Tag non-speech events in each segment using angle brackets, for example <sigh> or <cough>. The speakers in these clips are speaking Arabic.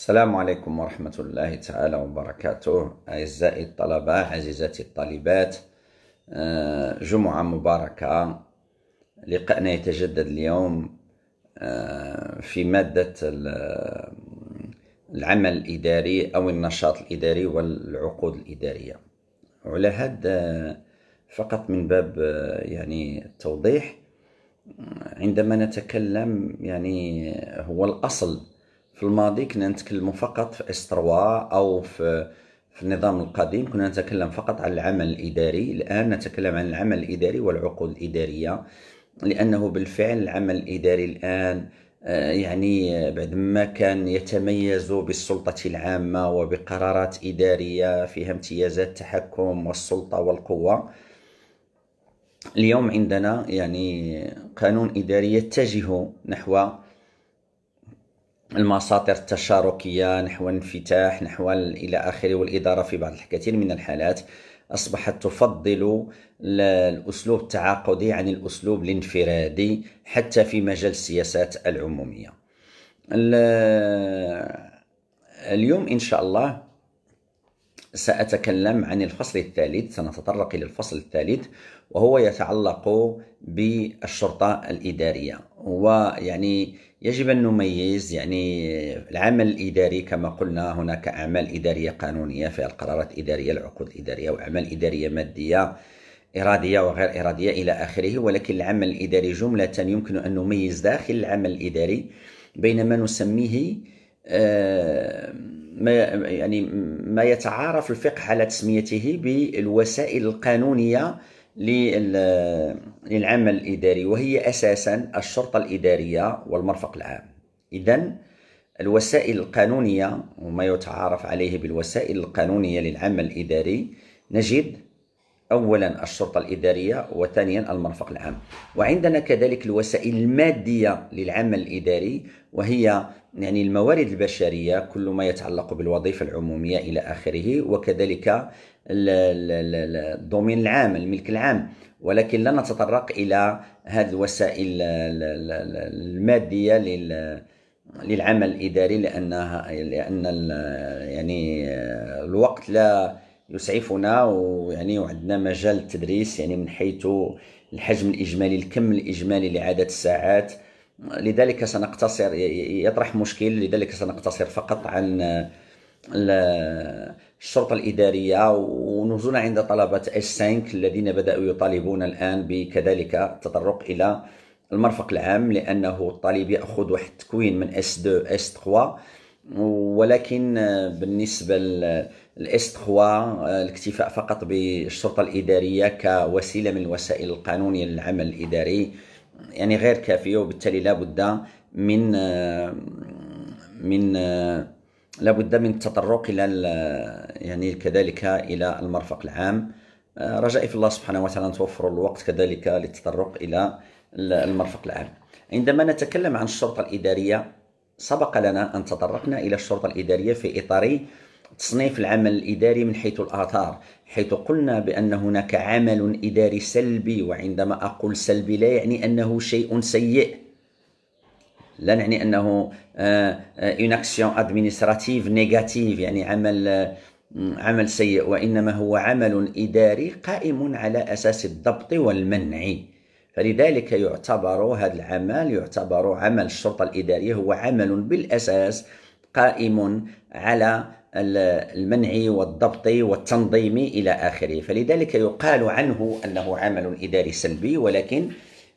السلام عليكم ورحمة الله تعالى وبركاته أعزائي الطلبة عزيزاتي الطالبات آه، جمعة مباركة لقاءنا يتجدد اليوم آه، في مادة العمل الإداري أو النشاط الإداري والعقود الإدارية وعلى هذا آه، فقط من باب يعني التوضيح عندما نتكلم يعني هو الأصل في الماضي كنا نتكلم فقط في اس 3 او في في النظام القديم كنا نتكلم فقط عن العمل الاداري الان نتكلم عن العمل الاداري والعقود الاداريه لانه بالفعل العمل الاداري الان آه، يعني بعد ما كان يتميز بالسلطة العامة وبقرارات إدارية فيها امتيازات التحكم والسلطة والقوة اليوم عندنا يعني قانون إداري يتجه نحو المساطر التشاركية نحو انفتاح نحو إلى آخره والإدارة في بعض الكثير من الحالات أصبحت تفضل الأسلوب التعاقدي عن الأسلوب الانفرادي حتى في مجال السياسات العمومية اليوم إن شاء الله سأتكلم عن الفصل الثالث سنتطرق إلى الفصل الثالث وهو يتعلق بالشرطة الإدارية ويعني يجب أن نميز يعني العمل الإداري كما قلنا هناك أعمال إدارية قانونية فيها القرارات الإدارية العقود الإدارية وأعمال إدارية مادية إرادية وغير إرادية إلى آخره ولكن العمل الإداري جملة يمكن أن نميز داخل العمل الإداري بين ما نسميه آه، ما يعني ما يتعارف الفقه على تسميته بالوسائل القانونيه للعمل الإداري وهي أساسا الشرطة الإدارية والمرفق العام إذا الوسائل القانونية وما يتعارف عليه بالوسائل القانونية للعمل الإداري نجد أولا الشرطة الإدارية وثانيا المرفق العام وعندنا كذلك الوسائل المادية للعمل الإداري وهي يعني الموارد البشرية كل ما يتعلق بالوظيفة العمومية إلى آخره وكذلك الدومين العام الملك العام ولكن لا نتطرق إلى هذه الوسائل المادية لل للعمل الاداري لانها لان يعني الوقت لا يسعفنا ويعني وعندنا مجال التدريس يعني من حيث الحجم الاجمالي الكم الاجمالي لعدد الساعات لذلك سنقتصر يطرح مشكل لذلك سنقتصر فقط عن الشرطه الاداريه ونزول عند طلبه اس 5 الذين بداوا يطالبون الان بكذلك التطرق الى المرفق العام لانه الطالب ياخذ واحد التكوين من اس 2 اس 3 ولكن بالنسبه للاس 3 الاكتفاء فقط بالشرطه الاداريه كوسيله من الوسائل القانونيه للعمل الاداري يعني غير كافيه وبالتالي لابد من من لابد من التطرق الى يعني كذلك الى المرفق العام رجائي في الله سبحانه وتعالى توفر الوقت كذلك للتطرق الى المرفق العام عندما نتكلم عن الشرطه الاداريه سبق لنا أن تطرقنا إلى الشرطة الإدارية في إطار تصنيف العمل الإداري من حيث الآثار حيث قلنا بأن هناك عمل إداري سلبي وعندما أقول سلبي لا يعني أنه شيء سيء لا نعني أنه اون اكسيون ادمينستراتيف نيجاتيف يعني عمل آه، عمل سيء وإنما هو عمل إداري قائم على أساس الضبط والمنع فلذلك يعتبر هذا العمل يعتبر عمل الشرطة الإدارية هو عمل بالأساس قائم على المنع والضبط والتنظيم إلى آخره فلذلك يقال عنه أنه عمل إداري سلبي ولكن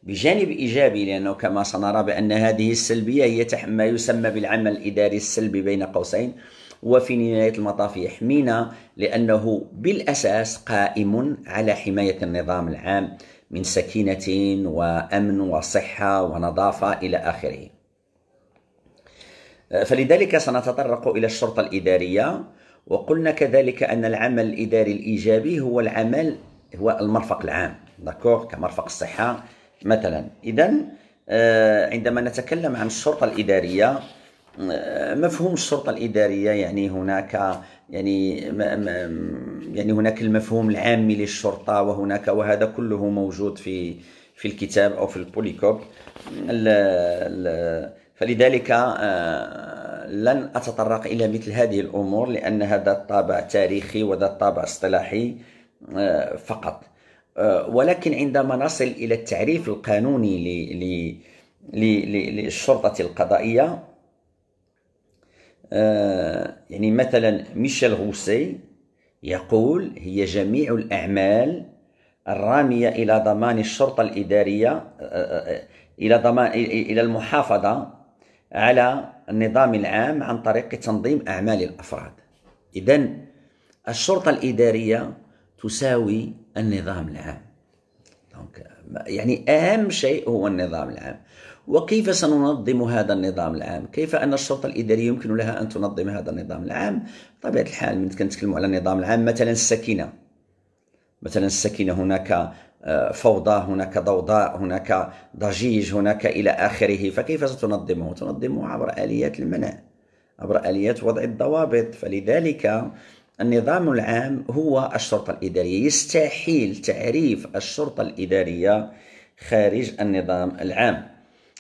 بجانب إيجابي لأنه كما سنرى بأن هذه السلبية هي ما يسمى بالعمل الإداري السلبي بين قوسين وفي نهاية المطاف يحمينا لأنه بالأساس قائم على حماية النظام العام من سكينة وأمن وصحة ونظافة إلى آخره آه، فلذلك سنتطرق إلى الشرطة الإدارية وقلنا كذلك أن العمل الإداري الإيجابي هو العمل هو المرفق العام داكور كمرفق الصحة مثلا إذا آه، عندما نتكلم عن الشرطة الإدارية آه، مفهوم الشرطه الاداريه يعني هناك يعني يعني هناك المفهوم العامي للشرطه وهناك وهذا كله موجود في في الكتاب او في البوليكوب فلذلك آه، لن اتطرق الى مثل هذه الامور لانها ذات طابع تاريخي وذات طابع اصطلاحي آه، فقط ولكن عندما نصل الى التعريف القانوني للشرطه القضائيه آه، يعني مثلا ميشيل روسي يقول هي جميع الأعمال الرامية إلى ضمان الشرطة الإدارية آه، آه، إلى ضمان إلى المحافظة على النظام العام عن طريق تنظيم أعمال الأفراد إذا الشرطة الإدارية تساوي النظام العام يعني أهم شيء هو النظام العام وكيف سننظم هذا النظام العام كيف أن الشرطة الإدارية يمكن لها أن تنظم هذا النظام العام بطبيعة الحال من كنتكلموا على النظام العام مثلا السكينة مثلا السكينة هناك آه، فوضى هناك ضوضاء هناك ضجيج هناك إلى آخره فكيف ستنظمه؟ تنظمه عبر آليات المنع عبر آليات وضع الضوابط فلذلك النظام العام هو الشرطة الإدارية يستحيل تعريف الشرطة الإدارية خارج النظام العام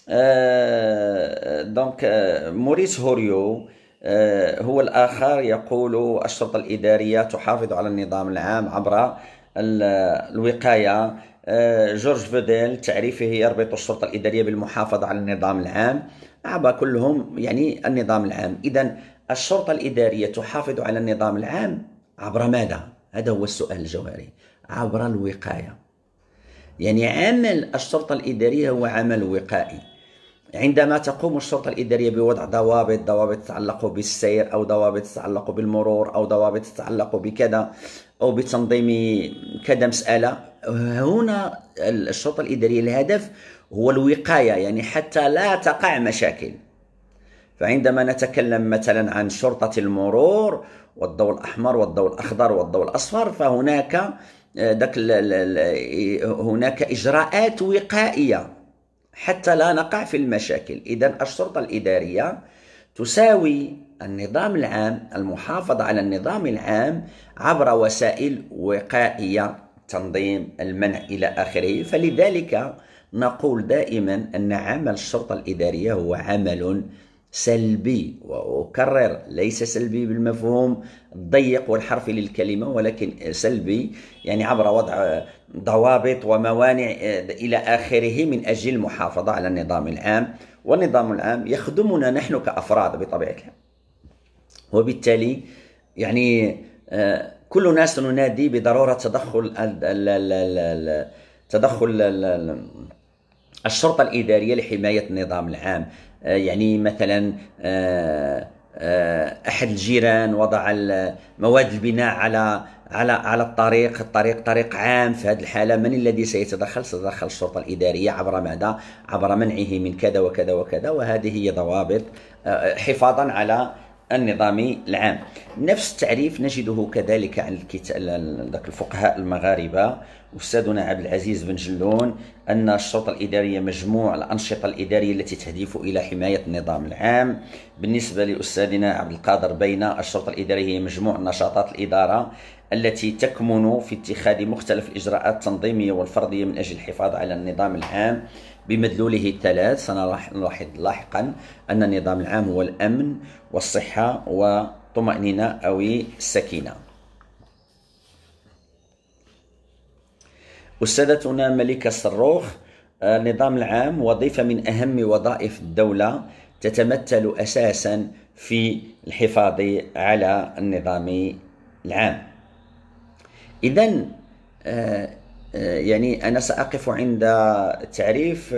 آه، دونك آه، موريس هوريو آه، هو الآخر يقول الشرطة الإدارية تحافظ على النظام العام عبر الوقاية جورج فوديل تعريفه يربط الشرطة الإدارية بالمحافظة على النظام العام عبر كلهم يعني النظام العام إذا الشرطة الإدارية تحافظ على النظام العام عبر ماذا؟ هذا هو السؤال الجوهري عبر الوقاية يعني عمل الشرطة الإدارية هو عمل وقائي عندما تقوم الشرطة الإدارية بوضع ضوابط ضوابط تتعلق بالسير أو ضوابط تتعلق بالمرور أو ضوابط تتعلق بكذا أو بتنظيم كذا مسألة هنا الشرطة الإدارية الهدف هو الوقاية يعني حتى لا تقع مشاكل فعندما نتكلم مثلا عن شرطة المرور والضوء الأحمر والضوء الأخضر والضوء الأصفر فهناك آه، داك هناك إجراءات وقائية حتى لا نقع في المشاكل إذا الشرطة الإدارية تساوي النظام العام المحافظة على النظام العام عبر وسائل وقائية تنظيم المنع إلى آخره فلذلك نقول دائما أن عمل الشرطة الإدارية هو عمل سلبي وأكرر ليس سلبي بالمفهوم الضيق والحرفي للكلمة ولكن سلبي يعني عبر وضع ضوابط وموانع إلى آخره من أجل المحافظة على النظام العام والنظام العام يخدمنا نحن كأفراد بطبيعة الحال وبالتالي يعني آه، كل ناس ننادي بضرورة تدخل تدخل الشرطة الإدارية لحماية النظام العام آه، يعني مثلا آه، آه، احد الجيران وضع مواد البناء على على على الطريق الطريق طريق عام في هذه الحاله من الذي سيتدخل ستتدخل الشرطه الاداريه عبر ماذا عبر منعه من كذا وكذا وكذا وهذه هي ضوابط حفاظا على النظامي العام نفس التعريف نجده كذلك عن ذاك الفقهاء المغاربه استاذنا عبد العزيز بن جلون ان الشرطه الاداريه مجموع الانشطه الاداريه التي تهدف الى حمايه النظام العام بالنسبه لاستاذنا عبد القادر بين الشرطه الاداريه هي مجموع نشاطات الاداره التي تكمن في اتخاذ مختلف الاجراءات التنظيميه والفرديه من اجل الحفاظ على النظام العام بمدلوله الثلاث سنلاحظ لاحقا ان النظام العام هو الامن والصحة وطمأنينة أو السكينة أستاذتنا ملكة صروخ النظام آه، العام وظيفة من أهم وظائف الدولة تتمثل أساسا في الحفاظ على النظام العام إذا آه، آه، يعني أنا سأقف عند تعريف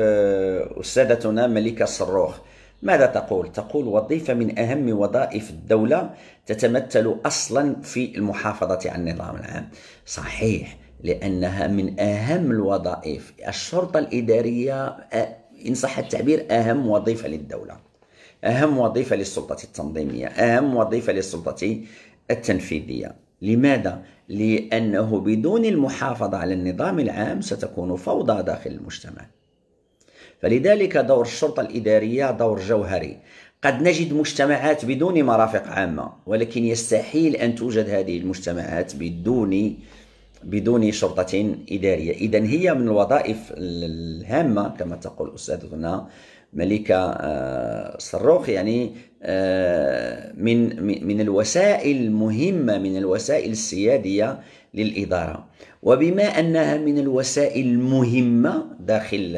أستاذتنا ملكة صروخ ماذا تقول؟ تقول وظيفة من أهم وظائف الدولة تتمثل أصلا في المحافظة على النظام العام صحيح لأنها من أهم الوظائف الشرطة الإدارية إن صح التعبير أهم وظيفة للدولة أهم وظيفة للسلطة التنظيمية أهم وظيفة للسلطة التنفيذية لماذا؟ لأنه بدون المحافظة على النظام العام ستكون فوضى داخل المجتمع فلذلك دور الشرطة الإدارية دور جوهري قد نجد مجتمعات بدون مرافق عامة ولكن يستحيل أن توجد هذه المجتمعات بدون بدون شرطة إدارية إذا هي من الوظائف الهامة كما تقول أستاذنا ملكة آه، صروخ يعني آه، من من الوسائل المهمة من الوسائل السيادية للإدارة وبما انها من الوسائل المهمه داخل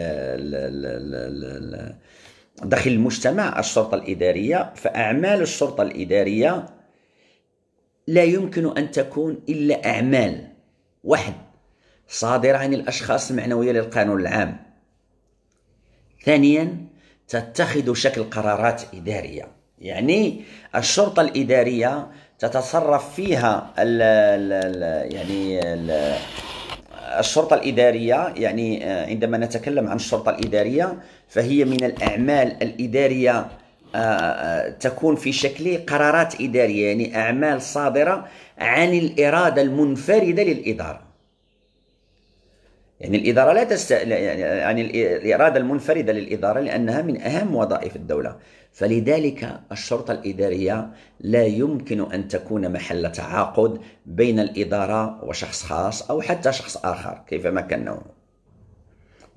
داخل المجتمع الشرطه الاداريه فاعمال الشرطه الاداريه لا يمكن ان تكون الا اعمال واحد صادره عن الاشخاص المعنويه للقانون العام ثانيا تتخذ شكل قرارات اداريه يعني الشرطه الاداريه تتصرف فيها ال ال الـ يعني الـ الشرطة الإدارية يعني آه، عندما نتكلم عن الشرطة الإدارية فهي من الأعمال الإدارية آه، آه، تكون في شكل قرارات إدارية يعني أعمال صادرة عن الإرادة المنفردة للإدارة يعني الإدارة لا تست يعني الإرادة المنفردة للإدارة لأنها من أهم وظائف الدولة فلذلك الشرطة الإدارية لا يمكن أن تكون محل تعاقد بين الإدارة وشخص خاص أو حتى شخص آخر كيفما كان نوعه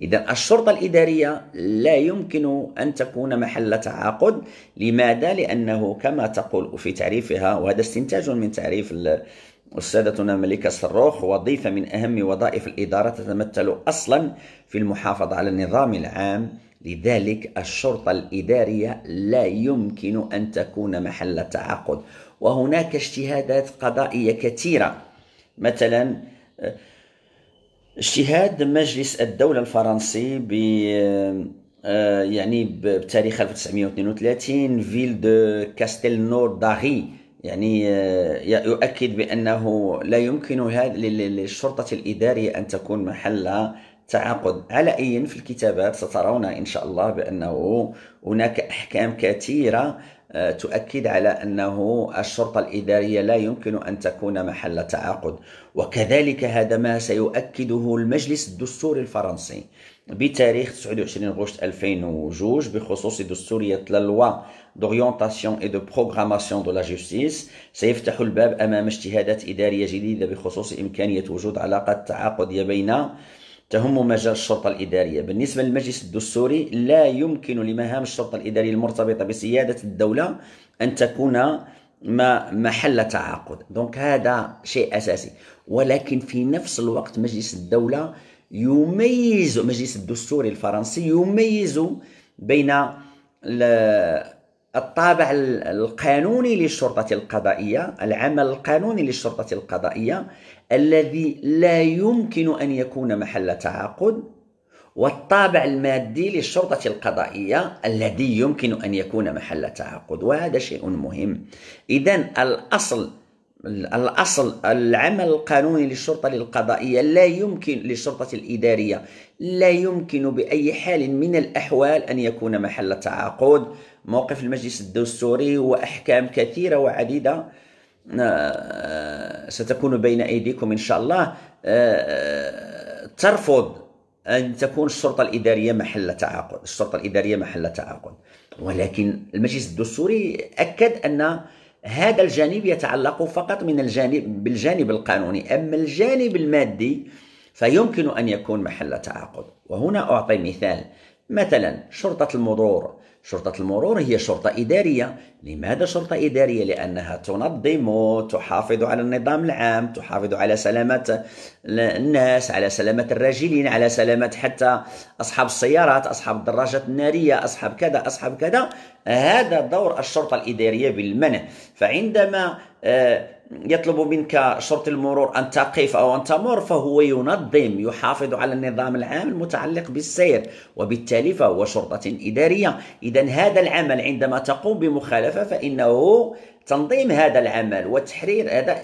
إذا الشرطة الإدارية لا يمكن أن تكون محل تعاقد لماذا؟ لأنه كما تقول في تعريفها وهذا استنتاج من تعريف أستاذتنا مليكة صروخ وظيفة من أهم وظائف الإدارة تتمثل أصلا في المحافظة على النظام العام لذلك الشرطة الإدارية لا يمكن أن تكون محل تعاقد وهناك اجتهادات قضائية كثيرة مثلا اجتهاد مجلس الدولة الفرنسي ب آه، يعني بتاريخ 1932 فيل دو كاستيل نور داغي يعني آه، يؤكد بأنه لا يمكن للشرطة الإدارية أن تكون محل تعاقد على أي في الكتابات سترون إن شاء الله بأنه هناك أحكام كثيرة آه، تؤكد على أنه الشرطة الإدارية لا يمكن أن تكون محل تعاقد وكذلك هذا ما سيؤكده المجلس الدستوري الفرنسي بتاريخ 29 غشت 2002 بخصوص دستورية لا لوا دوريونتاسيون اي دو بروغراماسيون دو لا جوستيس سيفتح الباب أمام اجتهادات إدارية جديدة بخصوص إمكانية وجود علاقة تعاقدية بين تهم مجال الشرطة الإدارية بالنسبة للمجلس الدستوري لا يمكن لمهام الشرطة الإدارية المرتبطة بسيادة الدولة أن تكون ما محل تعاقد دونك هذا شيء أساسي ولكن في نفس الوقت مجلس الدولة يميز مجلس الدستوري الفرنسي يميز بين الطابع القانوني للشرطة القضائية العمل القانوني للشرطة القضائية الذي لا يمكن أن يكون محل تعاقد والطابع المادي للشرطة القضائية الذي يمكن أن يكون محل تعاقد وهذا شيء مهم إذا الأصل الأصل العمل القانوني للشرطة القضائية لا يمكن للشرطة الإدارية لا يمكن بأي حال من الأحوال أن يكون محل تعاقد موقف المجلس الدستوري وأحكام كثيرة وعديدة آه، ستكون بين أيديكم إن شاء الله آه، ترفض أن تكون الشرطة الإدارية محل تعاقد الشرطة الإدارية محل تعاقد ولكن المجلس الدستوري أكد أن هذا الجانب يتعلق فقط من الجانب بالجانب القانوني أما الجانب المادي فيمكن أن يكون محل تعاقد وهنا أعطي مثال مثلا شرطة المرور شرطة المرور هي شرطة إدارية لماذا شرطة إدارية؟ لأنها تنظم تحافظ على النظام العام تحافظ على سلامة الناس على سلامة الراجلين على سلامة حتى أصحاب السيارات أصحاب الدراجات النارية أصحاب كذا أصحاب كذا هذا دور الشرطة الإدارية بالمنع فعندما آه، يطلب منك شرطي المرور أن تقف أو أن تمر فهو ينظم يحافظ على النظام العام المتعلق بالسير وبالتالي فهو شرطة إدارية إذا هذا العمل عندما تقوم بمخالفة فإنه تنظيم هذا العمل وتحرير هذا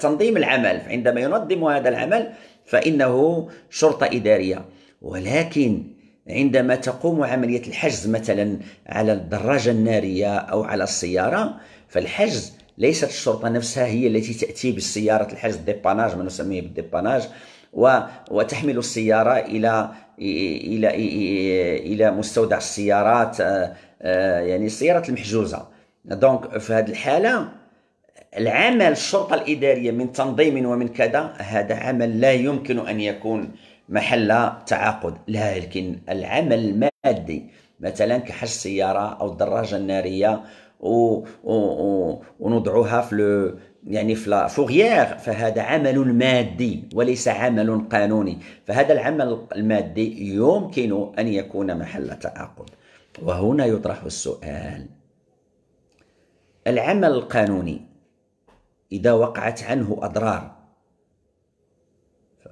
تنظيم العمل عندما ينظم هذا العمل فإنه شرطة إدارية ولكن عندما تقوم عملية الحجز مثلا على الدراجة النارية أو على السيارة فالحجز ليست الشرطه نفسها هي التي تاتي بالسياره الحجز ديباناج ما نسميه بالديباناج وتحمل السياره الى الى الى مستودع السيارات آه، آه، يعني السيارات المحجوزه دونك في هذه الحاله العمل الشرطه الاداريه من تنظيم ومن كذا هذا عمل لا يمكن ان يكون محل تعاقد لكن العمل المادي مثلا كحجز سياره او الدراجه الناريه ونضعها في لو يعني في فوغيير فهذا عمل مادي وليس عمل قانوني فهذا العمل المادي يمكن أن يكون محل تعاقد وهنا يطرح السؤال العمل القانوني إذا وقعت عنه أضرار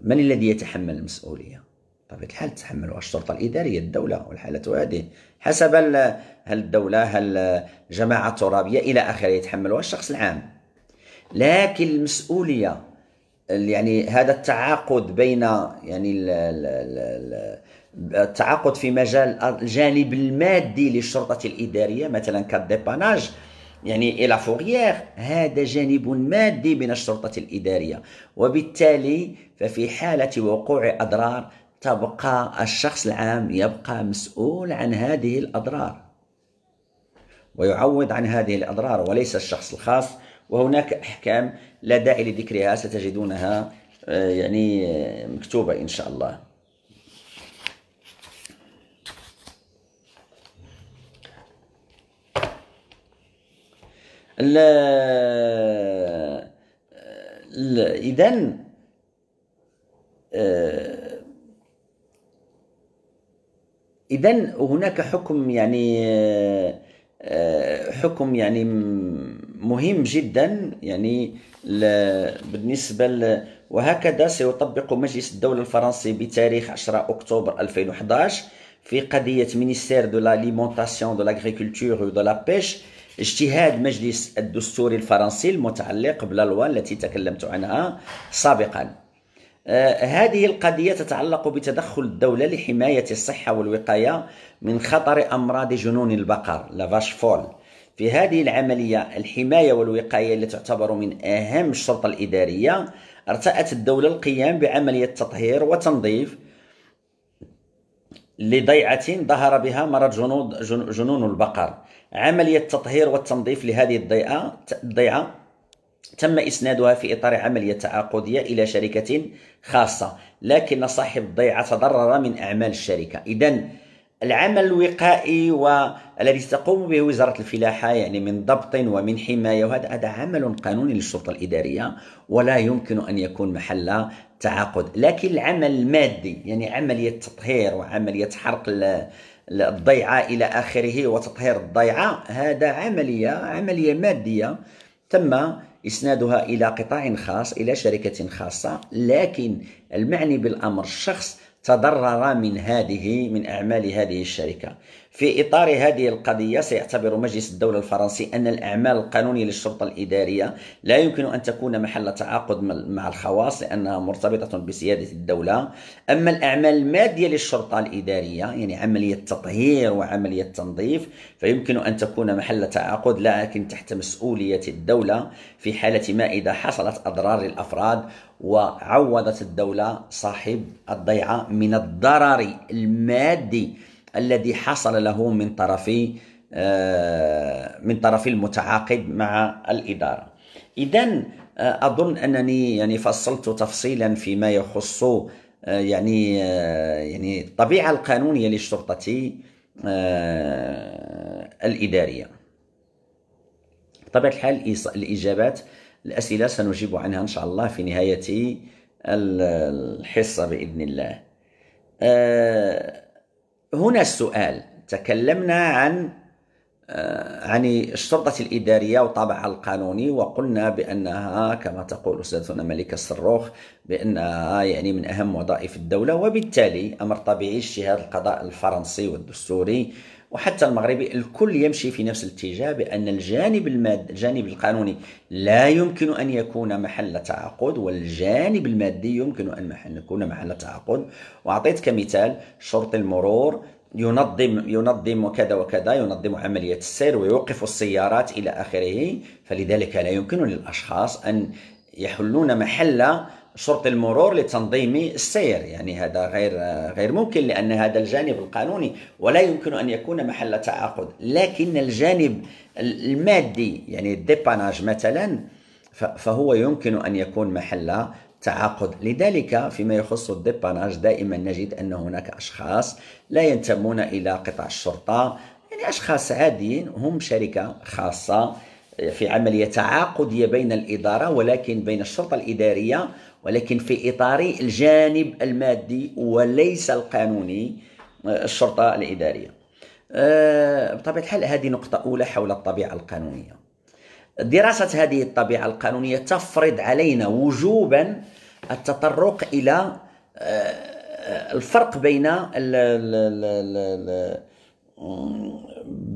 من الذي يتحمل المسؤولية؟ بطبيعة الحال تتحمل الشرطة الإدارية الدولة والحالة هذه حسب هل الدولة هل جماعة ترابية إلى آخره يتحملها الشخص العام لكن المسؤولية يعني هذا التعاقد بين يعني التعاقد في مجال الجانب المادي للشرطة الإدارية مثلا كالديباناج يعني إلى فوغيير هذا جانب مادي من الشرطة الإدارية وبالتالي ففي حالة وقوع أضرار تبقى الشخص العام يبقى مسؤول عن هذه الأضرار ويعوض عن هذه الأضرار وليس الشخص الخاص وهناك أحكام لا داعي لذكرها ستجدونها آه، يعني آه، مكتوبة إن شاء الله آه، إذا اذا هناك حكم يعني آه، حكم يعني مهم جدا يعني بالنسبه وهكذا سيطبق مجلس الدوله الفرنسي بتاريخ 10 اكتوبر 2011 في قضيه مينيستير دو لاليمونتاسيون دو لاغريكولتور دو لا بيش اجتهاد مجلس الدستوري الفرنسي المتعلق باللوى التي تكلمت عنها سابقا آه، هذه القضية تتعلق بتدخل الدولة لحماية الصحة والوقاية من خطر أمراض جنون البقر لافاش فول في هذه العملية الحماية والوقاية التي تعتبر من أهم الشرطة الإدارية ارتأت الدولة القيام بعملية تطهير وتنظيف لضيعة ظهر بها مرض جنون البقر عملية تطهير والتنظيف لهذه الضيعة تم إسنادها في إطار عملية تعاقدية إلى شركة خاصة لكن صاحب الضيعة تضرر من أعمال الشركة إذا العمل الوقائي والذي تقوم به وزارة الفلاحة يعني من ضبط ومن حماية وهذا هذا عمل قانوني للسلطة الإدارية ولا يمكن أن يكون محل تعاقد لكن العمل المادي يعني عملية تطهير وعملية حرق الضيعة إلى آخره وتطهير الضيعة هذا عملية عملية مادية تم إسنادها إلى قطاع خاص إلى شركة خاصة لكن المعني بالأمر الشخص تضرر من هذه من أعمال هذه الشركة في إطار هذه القضية سيعتبر مجلس الدولة الفرنسي أن الأعمال القانونية للشرطة الإدارية لا يمكن أن تكون محل تعاقد مع الخواص لأنها مرتبطة بسيادة الدولة أما الأعمال المادية للشرطة الإدارية يعني عملية تطهير وعملية تنظيف فيمكن أن تكون محل تعاقد لكن تحت مسؤولية الدولة في حالة ما إذا حصلت أضرار للأفراد وعوضت الدولة صاحب الضيعة من الضرر المادي الذي حصل له من طرف آه، من طرف المتعاقد مع الإدارة إذا آه، أظن أنني يعني فصلت تفصيلا فيما يخص آه، يعني يعني الطبيعة القانونية للشرطة الإدارية بطبيعة الحال الإجابات الأسئلة سنجيب عنها إن شاء الله في نهاية الحصة بإذن الله آه، هنا السؤال تكلمنا عن آه، عن الشرطة الإدارية وطابعها القانوني وقلنا بأنها كما تقول أستاذتنا ملك الصروخ بأنها يعني من أهم وظائف الدولة وبالتالي أمر طبيعي اجتهاد القضاء الفرنسي والدستوري وحتى المغربي الكل يمشي في نفس الاتجاه بأن الجانب المادي الجانب القانوني لا يمكن أن يكون محل تعاقد والجانب المادي يمكن أن محل يكون محل تعاقد وأعطيت كمثال شرطي المرور ينظم ينظم وكذا وكذا ينظم عملية السير ويوقف السيارات إلى آخره فلذلك لا يمكن للأشخاص أن يحلون محل شرطي المرور لتنظيم السير يعني هذا غير غير ممكن لان هذا الجانب القانوني ولا يمكن ان يكون محل تعاقد لكن الجانب المادي يعني الديباناج مثلا فهو يمكن ان يكون محل تعاقد لذلك فيما يخص الديباناج دائما نجد ان هناك اشخاص لا ينتمون الى قطاع الشرطه يعني اشخاص عاديين هم شركه خاصه في عمليه تعاقديه بين الاداره ولكن بين الشرطه الاداريه ولكن في إطار الجانب المادي وليس القانوني آه، الشرطة الإدارية آه، بطبيعة الحال هذه نقطة أولى حول الطبيعة القانونية دراسة هذه الطبيعة القانونية تفرض علينا وجوبا التطرق إلى آه، الفرق بين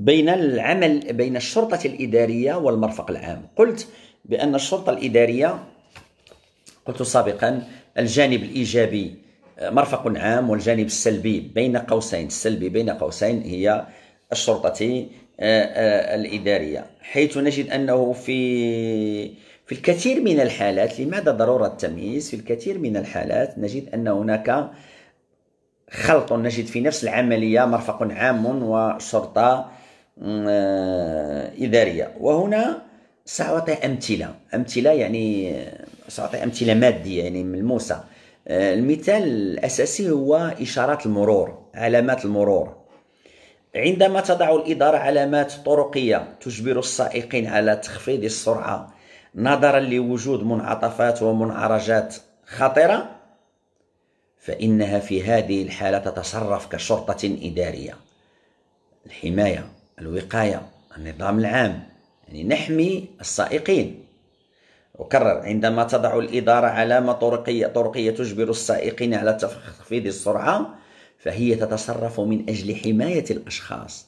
بين العمل بين الشرطة الإدارية والمرفق العام قلت بأن الشرطة الإدارية قلت سابقا الجانب الإيجابي آه، مرفق عام والجانب السلبي بين قوسين السلبي بين قوسين هي الشرطة آه، آه، الإدارية حيث نجد أنه في في الكثير من الحالات لماذا ضرورة التمييز في الكثير من الحالات نجد أن هناك خلط نجد في نفس العملية مرفق عام وشرطة إدارية وهنا سأعطي أمثلة أمثلة يعني سأعطي أمثلة مادية يعني ملموسة آه، المثال الأساسي هو إشارات المرور علامات المرور عندما تضع الإدارة علامات طرقية تجبر السائقين على تخفيض السرعة نظرا لوجود منعطفات ومنعرجات خطرة فإنها في هذه الحالة تتصرف كشرطة إدارية الحماية الوقاية النظام العام يعني نحمي السائقين وكرر عندما تضع الإدارة علامة طرقية, طرقية تجبر السائقين على تخفيض السرعة فهي تتصرف من أجل حماية الأشخاص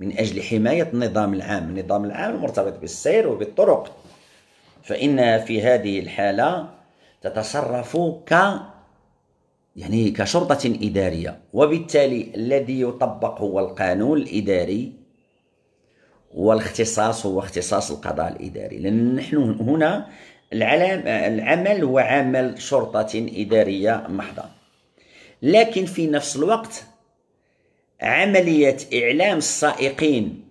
من أجل حماية النظام العام النظام العام المرتبط بالسير وبالطرق فإنها في هذه الحالة تتصرف ك يعني كشرطة إدارية وبالتالي الذي يطبق هو القانون الإداري والاختصاص هو اختصاص القضاء الاداري لان نحن هنا العلام العمل هو عمل شرطه اداريه محضه لكن في نفس الوقت عمليه اعلام السائقين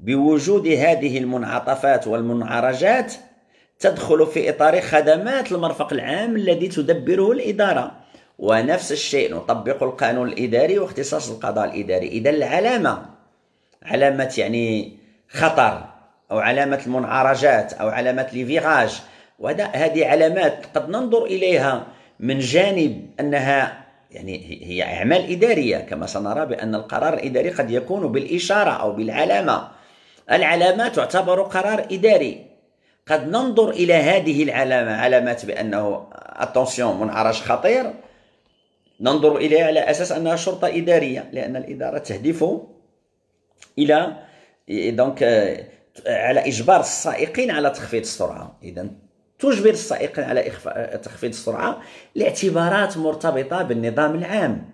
بوجود هذه المنعطفات والمنعرجات تدخل في اطار خدمات المرفق العام الذي تدبره الاداره ونفس الشيء نطبق القانون الاداري واختصاص القضاء الاداري اذا العلامه علامه يعني خطر او علامه المنعرجات او علامه لي فيراج وهذا هذه علامات قد ننظر اليها من جانب انها يعني هي اعمال اداريه كما سنرى بان القرار الاداري قد يكون بالاشاره او بالعلامه العلامه تعتبر قرار اداري قد ننظر الى هذه العلامه علامات بانه اتونسيون منعرج خطير ننظر اليها على اساس انها شرطه اداريه لان الاداره تهدف الى دونك euh, euh, على اجبار السائقين على تخفيض السرعه اذا تجبر السائقين على آه، تخفيض السرعه لاعتبارات مرتبطه بالنظام العام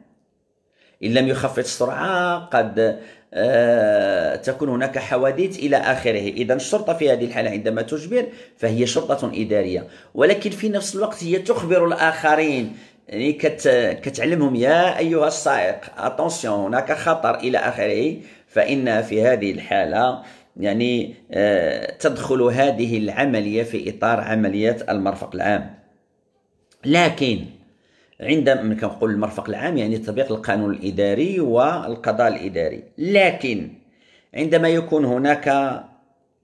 ان لم يخفض السرعه قد آه، تكون هناك حوادث الى اخره اذا الشرطه في هذه الحاله عندما تجبر فهي شرطه اداريه ولكن في نفس الوقت هي تخبر الاخرين يعني كت... كتعلمهم يا ايها السائق اتونسيون هناك خطر الى اخره فإنها في هذه الحالة يعني آه، تدخل هذه العملية في إطار عملية المرفق العام لكن عندما نقول كنقول المرفق العام يعني تطبيق القانون الإداري والقضاء الإداري لكن عندما يكون هناك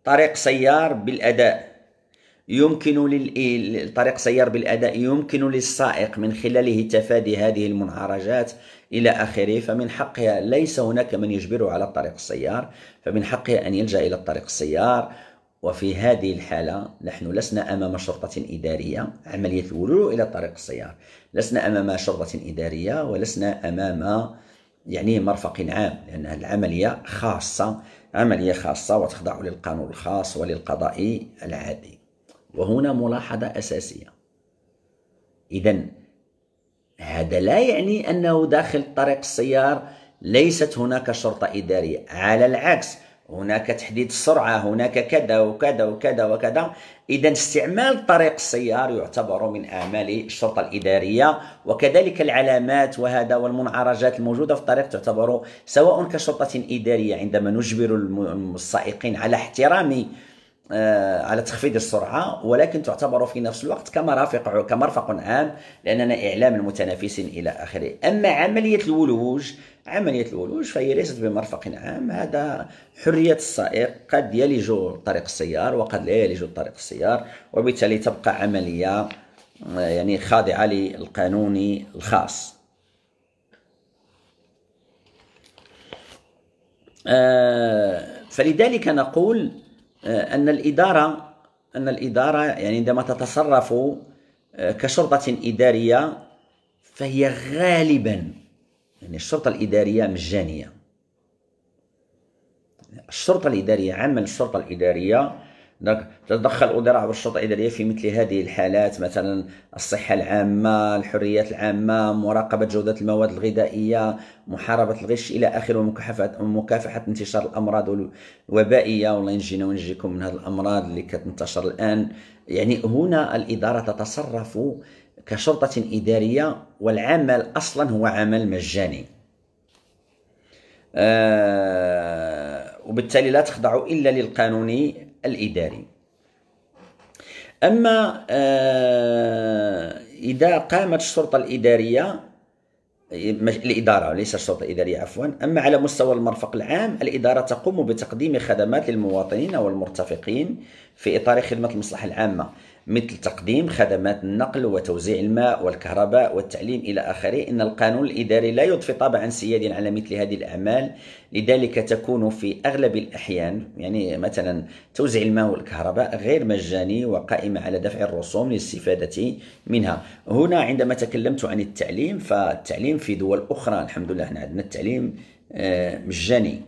طريق سيار بالأداء يمكن للطريق سيار بالأداء يمكن للسائق من خلاله تفادي هذه المنهارجات إلى آخره فمن حقها ليس هناك من يجبره على الطريق السيار فمن حقها أن يلجأ إلى الطريق السيار وفي هذه الحالة نحن لسنا أمام شرطة إدارية عملية الولو إلى طريق السيار لسنا أمام شرطة إدارية ولسنا أمام يعني مرفق عام لأن العملية خاصة عملية خاصة وتخضع للقانون الخاص وللقضاء العادي وهنا ملاحظة أساسية إذا هذا لا يعني أنه داخل طريق السيار ليست هناك شرطة إدارية على العكس هناك تحديد السرعة هناك كذا وكذا وكذا وكذا إذا استعمال طريق السيار يعتبر من أعمال الشرطة الإدارية وكذلك العلامات وهذا والمنعرجات الموجودة في الطريق تعتبر سواء كشرطة إدارية عندما نجبر السائقين على احترام آه، على تخفيض السرعه ولكن تعتبر في نفس الوقت كمرافق كمرفق عام لاننا اعلام المتنافسين الى اخره اما عمليه الولوج عمليه الولوج فهي ليست بمرفق عام هذا حريه السائق قد يلج طريق السيار وقد لا يلج طريق السيار وبالتالي تبقى عمليه آه، يعني خاضعه للقانون الخاص آه، فلذلك نقول ان الاداره ان الاداره يعني عندما تتصرف آه، كشرطه اداريه فهي غالبا يعني الشرطه الاداريه مجانيه الشرطه الاداريه عمل الشرطه الاداريه تتدخل الوزراء والشرطه الاداريه في مثل هذه الحالات مثلا الصحه العامه الحريات العامه مراقبه جوده المواد الغذائيه محاربه الغش الى اخره ومكافحه مكافحه انتشار الامراض الوبائيه والله نجينا ونجيكم من هذه الامراض اللي كتنتشر الان يعني هنا الاداره تتصرف كشرطه اداريه والعمل اصلا هو عمل مجاني آه وبالتالي لا تخضع الا للقانون الإداري أما آه، إذا قامت الشرطة الإدارية الإدارة ليس الشرطة الإدارية عفوا أما على مستوى المرفق العام الإدارة تقوم بتقديم خدمات للمواطنين والمرتفقين في إطار خدمة المصلحة العامة مثل تقديم خدمات النقل وتوزيع الماء والكهرباء والتعليم إلى آخره إن القانون الإداري لا يضفي طابعا سياديا على مثل هذه الأعمال لذلك تكون في أغلب الأحيان يعني مثلا توزيع الماء والكهرباء غير مجاني وقائمة على دفع الرسوم للاستفادة منها هنا عندما تكلمت عن التعليم فالتعليم في دول أخرى الحمد لله احنا عندنا التعليم آه، مجاني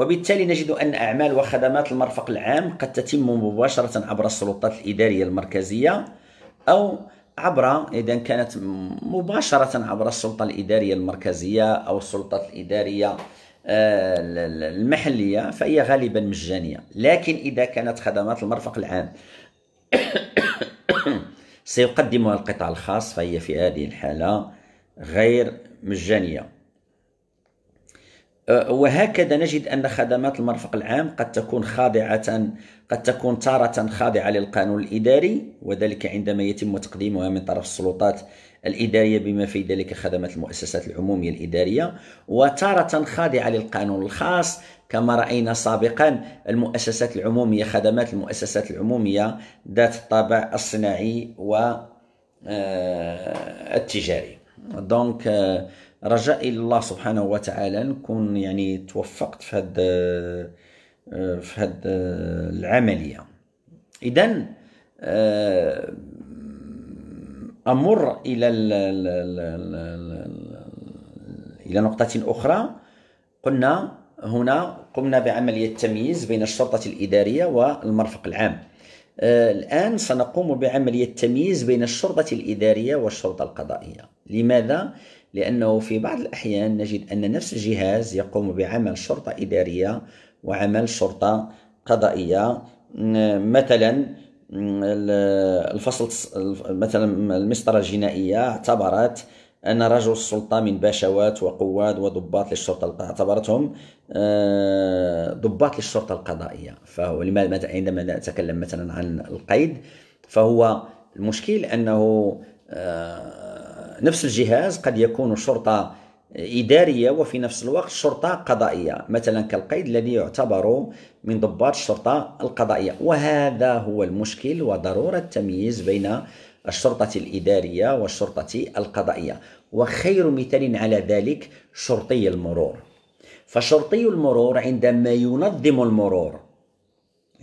وبالتالي نجد أن أعمال وخدمات المرفق العام قد تتم مباشرة عبر السلطات الإدارية المركزية أو عبر إذا كانت مباشرة عبر السلطة الإدارية المركزية أو السلطات الإدارية آه، المحلية فهي غالبا مجانية لكن إذا كانت خدمات المرفق العام <coughs> سيقدمها القطاع الخاص فهي في هذه الحالة غير مجانية أه، وهكذا نجد أن خدمات المرفق العام قد تكون خاضعة قد تكون تارة خاضعة للقانون الإداري وذلك عندما يتم تقديمها من طرف السلطات الإدارية بما في ذلك خدمات المؤسسات العمومية الإدارية وتارة خاضعة للقانون الخاص كما رأينا سابقا المؤسسات العمومية خدمات المؤسسات العمومية ذات الطابع الصناعي والتجاري أه، دونك رجاء الله سبحانه وتعالى نكون يعني توفقت في هذا في هاد العمليه اذا آه، امر الى الى نقطه اخرى قلنا هنا قمنا بعمليه التمييز بين الشرطه الاداريه والمرفق العام آه، الان سنقوم بعمليه التمييز بين الشرطه الاداريه والشرطه القضائيه لماذا لأنه في بعض الأحيان نجد أن نفس الجهاز يقوم بعمل شرطة إدارية وعمل شرطة قضائية مثلا الفصل مثلا المسطرة الجنائية اعتبرت أن رجل السلطة من باشوات وقواد وضباط للشرطة اعتبرتهم آه، ضباط للشرطة القضائية فهو عندما نتكلم مثلا عن القيد فهو المشكل أنه آه، نفس الجهاز قد يكون شرطة إدارية وفي نفس الوقت شرطة قضائية مثلا كالقيد الذي يعتبر من ضباط الشرطة القضائية وهذا هو المشكل وضرورة التمييز بين الشرطة الإدارية والشرطة القضائية وخير مثال على ذلك شرطي المرور فشرطي المرور عندما ينظم المرور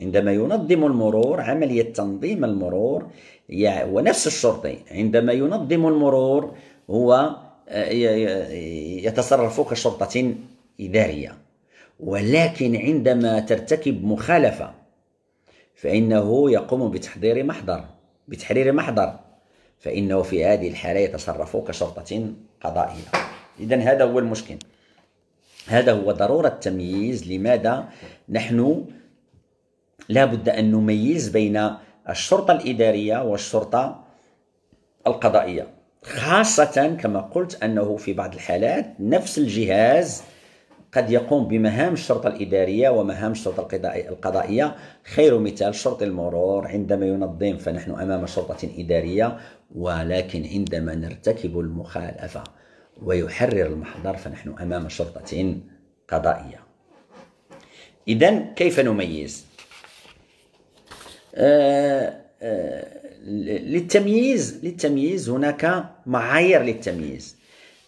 عندما ينظم المرور عملية تنظيم المرور هو نفس الشرطي عندما ينظم المرور هو آه، يتصرف كشرطة إدارية ولكن عندما ترتكب مخالفة فإنه يقوم بتحضير محضر بتحرير محضر فإنه في هذه الحالة يتصرف كشرطة قضائية إذا هذا هو المشكل هذا هو ضرورة التمييز لماذا نحن لا بد أن نميز بين الشرطة الإدارية والشرطة القضائية خاصة كما قلت أنه في بعض الحالات نفس الجهاز قد يقوم بمهام الشرطة الإدارية ومهام الشرطة القضائية خير مثال شرطي المرور عندما ينظم فنحن أمام شرطة إدارية ولكن عندما نرتكب المخالفة ويحرر المحضر فنحن أمام شرطة قضائية إذا كيف نميز؟ آه، آه، للتمييز للتمييز هناك معايير للتمييز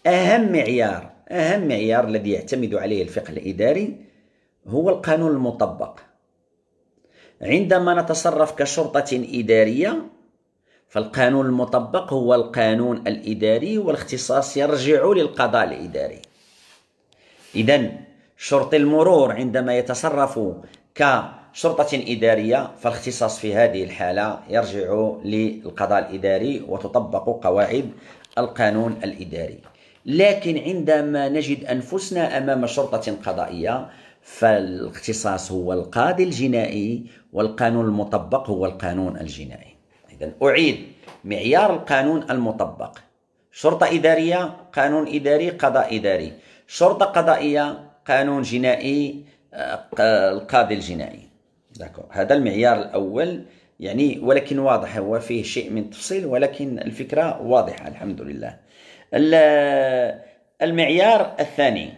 أهم معيار أهم معيار الذي يعتمد عليه الفقه الإداري هو القانون المطبق عندما نتصرف كشرطة إدارية فالقانون المطبق هو القانون الإداري والاختصاص يرجع للقضاء الإداري إذا شرط المرور عندما يتصرف ك شرطة إدارية فالاختصاص في هذه الحالة يرجع للقضاء الإداري وتطبق قواعد القانون الإداري لكن عندما نجد أنفسنا أمام شرطة قضائية فالاختصاص هو القاضي الجنائي والقانون المطبق هو القانون الجنائي إذا أعيد معيار القانون المطبق شرطة إدارية قانون إداري قضاء إداري شرطة قضائية قانون جنائي آه، القاضي الجنائي داكور هذا المعيار الاول يعني ولكن واضح هو فيه شيء من التفصيل ولكن الفكره واضحه الحمد لله المعيار الثاني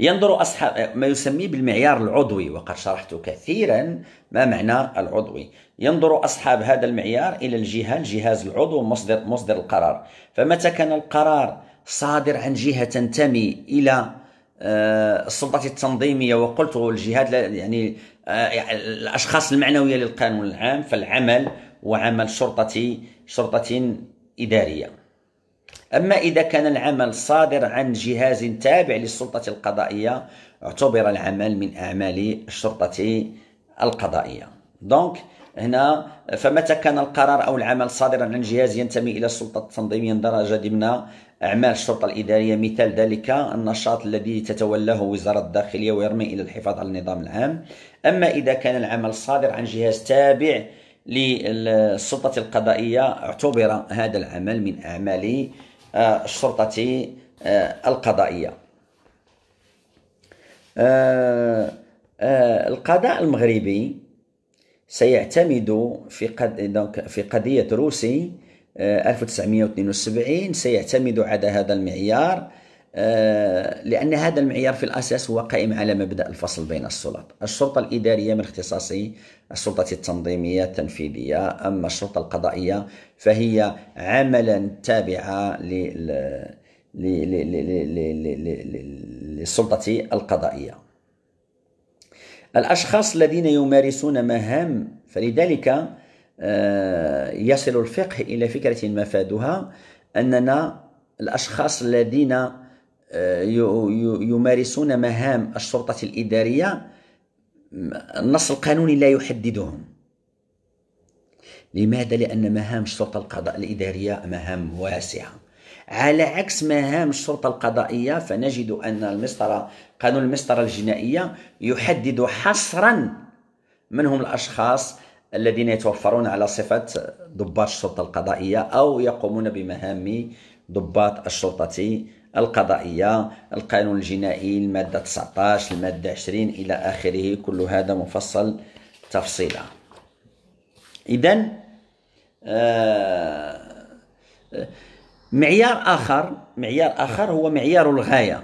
ينظر أصحاب ما يسميه بالمعيار العضوي وقد شرحت كثيرا ما معنى العضوي ينظر أصحاب هذا المعيار إلى الجهة الجهاز العضو مصدر مصدر القرار فمتى كان القرار صادر عن جهة تنتمي إلى آه، السلطات التنظيميه وقلت الجهاد يعني،, آه، يعني الاشخاص المعنويه للقانون العام فالعمل وعمل شرطه شرطه اداريه اما اذا كان العمل صادر عن جهاز تابع للسلطه القضائيه اعتبر العمل من اعمال الشرطه القضائيه دونك هنا فمتى كان القرار او العمل صادرا عن جهاز ينتمي الى السلطه التنظيميه درجه ضمن اعمال الشرطه الاداريه مثال ذلك النشاط الذي تتولاه وزاره الداخليه ويرمي الى الحفاظ على النظام العام اما اذا كان العمل صادر عن جهاز تابع للسلطه القضائيه اعتبر هذا العمل من اعمال آه، الشرطه آه، القضائيه آه، القضاء المغربي سيعتمد في قد... في قضية روسي 1972 سيعتمد على هذا المعيار لأن هذا المعيار في الأساس هو قائم على مبدأ الفصل بين السلطات الشرطة الإدارية من اختصاص السلطة التنظيمية التنفيذية أما الشرطة القضائية فهي عملا تابعة للسلطة القضائية الأشخاص الذين يمارسون مهام فلذلك آه، يصل الفقه إلى فكرة مفادها أننا الأشخاص الذين آه، يمارسون مهام الشرطة الإدارية النص القانوني لا يحددهم لماذا؟ لأن مهام الشرطة القضاء الإدارية مهام واسعة على عكس مهام الشرطة القضائية فنجد أن المسطرة قانون المسطرة الجنائية يحدد حصرا من هم الأشخاص الذين يتوفرون على صفة ضباط الشرطة القضائية أو يقومون بمهام ضباط الشرطة القضائية القانون الجنائي المادة 19 المادة 20 إلى آخره كل هذا مفصل تفصيلا إذا آه معيار اخر معيار اخر هو معيار الغايه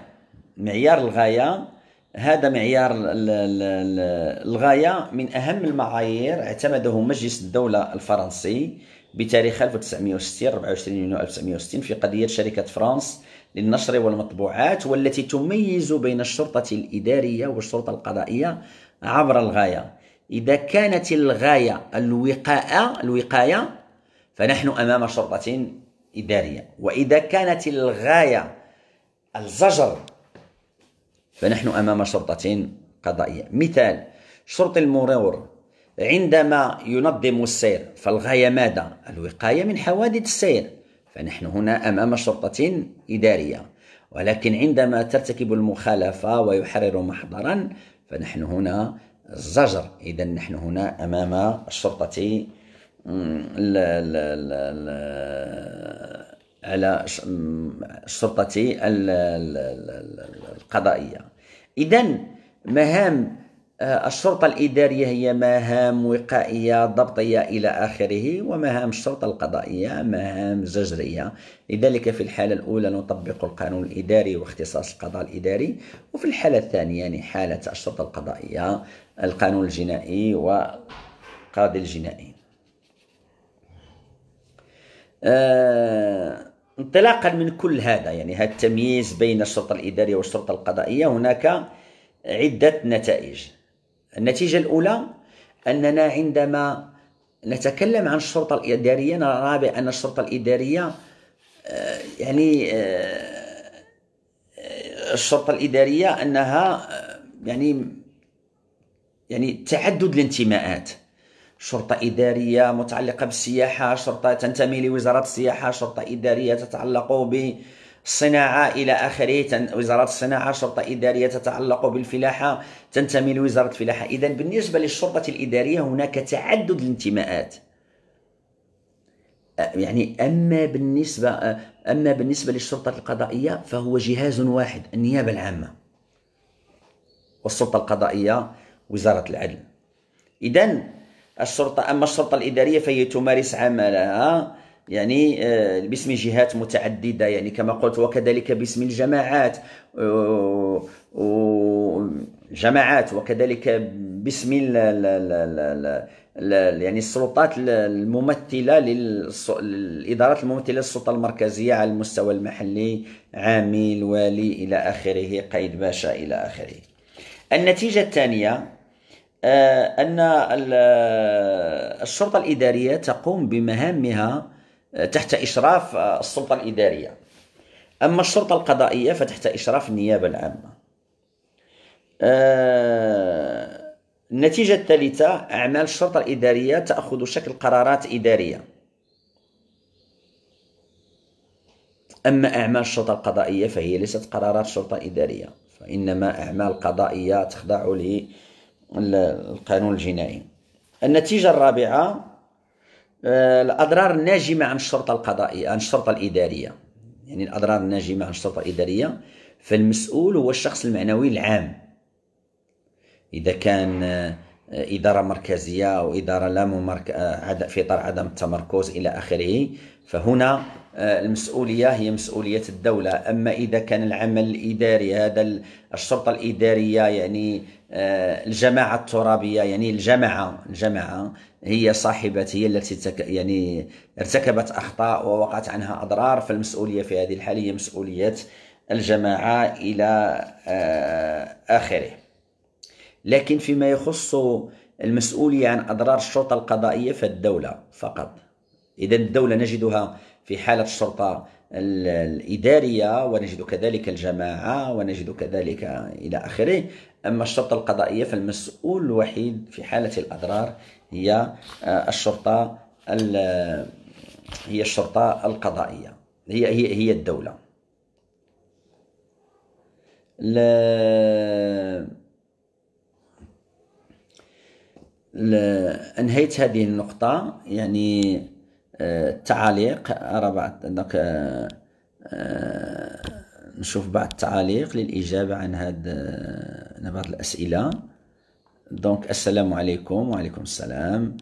معيار الغايه هذا معيار الغايه من اهم المعايير اعتمده مجلس الدوله الفرنسي بتاريخ 1960 24 يونيو 1960 في قضيه شركه فرانس للنشر والمطبوعات والتي تميز بين الشرطه الاداريه والشرطه القضائيه عبر الغايه اذا كانت الغايه الوقايه الوقايه فنحن امام شرطه إدارية وإذا كانت الغاية الزجر فنحن أمام شرطة قضائية مثال شرطي المرور عندما ينظم السير فالغاية ماذا؟ الوقاية من حوادث السير فنحن هنا أمام شرطة إدارية ولكن عندما ترتكب المخالفة ويحرر محضرا فنحن هنا الزجر إذا نحن هنا أمام الشرطة على الشرطة القضائية إذا مهام آه، الشرطة الإدارية هي مهام وقائية ضبطية إلى آخره ومهام الشرطة القضائية مهام زجرية لذلك في الحالة الأولى نطبق القانون الإداري واختصاص القضاء الإداري وفي الحالة الثانية يعني حالة الشرطة القضائية القانون الجنائي والقاضي الجنائي آه، انطلاقا من كل هذا يعني هذا التمييز بين الشرطة الإدارية والشرطة القضائية هناك عدة نتائج النتيجة الأولى أننا عندما نتكلم عن الشرطة الإدارية نرى بأن الشرطة الإدارية آه، يعني آه، الشرطة الإدارية أنها يعني يعني تعدد الانتماءات شرطة إدارية متعلقة بالسياحة شرطة تنتمي لوزارة السياحة شرطة إدارية تتعلق بالصناعة إلى آخره وزارة الصناعة شرطة إدارية تتعلق بالفلاحة تنتمي لوزارة الفلاحة إذا بالنسبة للشرطة الإدارية هناك تعدد الانتماءات يعني أما بالنسبة أما بالنسبة للشرطة القضائية فهو جهاز واحد النيابة العامة والسلطة القضائية وزارة العدل إذا الشرطة أما الشرطة الإدارية فهي تمارس عملها يعني آه، باسم جهات متعددة يعني كما قلت وكذلك باسم الجماعات جماعات وكذلك باسم يعني السلطات الممثلة للإدارات الممثلة للسلطة المركزية على المستوى المحلي عامل والي إلى آخره قيد باشا إلى آخره النتيجة الثانية آه، ان الشرطه الاداريه تقوم بمهامها آه، تحت اشراف آه، السلطه الاداريه اما الشرطه القضائيه فتحت اشراف النيابه العامه النتيجه الثالثه اعمال الشرطه الاداريه تاخذ شكل قرارات اداريه اما اعمال الشرطه القضائيه فهي ليست قرارات شرطه اداريه فانما اعمال قضائيه تخضع لي القانون الجنائي النتيجة الرابعة آه، الأضرار الناجمة عن الشرطة القضائية عن الشرطة الإدارية يعني الأضرار الناجمة عن الشرطة الإدارية فالمسؤول هو الشخص المعنوي العام إذا كان آه، إدارة مركزية أو إدارة لا ممرك... آه، في إطار عدم التمركز إلى آخره فهنا آه، المسؤولية هي مسؤولية الدولة أما إذا كان العمل الإداري هذا الشرطة الإدارية يعني آه، الجماعة الترابية يعني الجماعة الجماعة هي صاحبة هي التي يعني ارتكبت أخطاء ووقعت عنها أضرار فالمسؤولية في هذه الحالة هي مسؤولية الجماعة إلى آه، آخره لكن فيما يخص المسؤولية عن أضرار الشرطة القضائية فالدولة فقط إذا الدولة نجدها في حالة الشرطة الإدارية ونجد كذلك الجماعة ونجد كذلك إلى آخره أما الشرطة القضائية فالمسؤول الوحيد في حالة الأضرار هي آه، الشرطة هي الشرطة القضائية هي هي هي الدولة ل... ل... انهيت هذه النقطة يعني التعاليق ارى بعض دونك آه، آه، نشوف بعض التعاليق للاجابه عن هاد آه، بعض الاسئله دونك السلام عليكم وعليكم السلام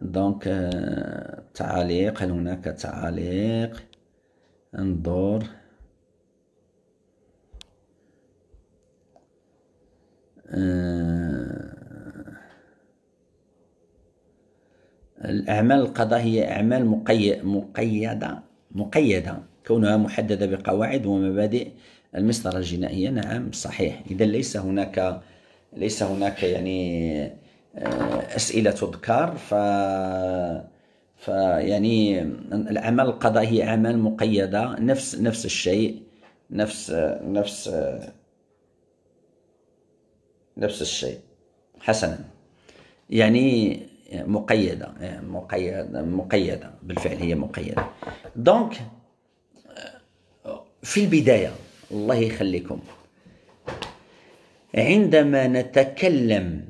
دونك تعاليق هل هناك تعاليق انظر أه الأعمال القضائية أعمال مقيدة مقيدة كونها محددة بقواعد ومبادئ المسطرة الجنائية نعم صحيح إذا ليس هناك ليس هناك يعني آه، أسئلة تذكر ف فيعني الأعمال القضائية أعمال مقيدة نفس نفس الشيء نفس نفس نفس الشيء حسنا يعني مقيدة آه، مقيدة مقيدة بالفعل هي مقيدة دونك آه، في البداية الله يخليكم عندما نتكلم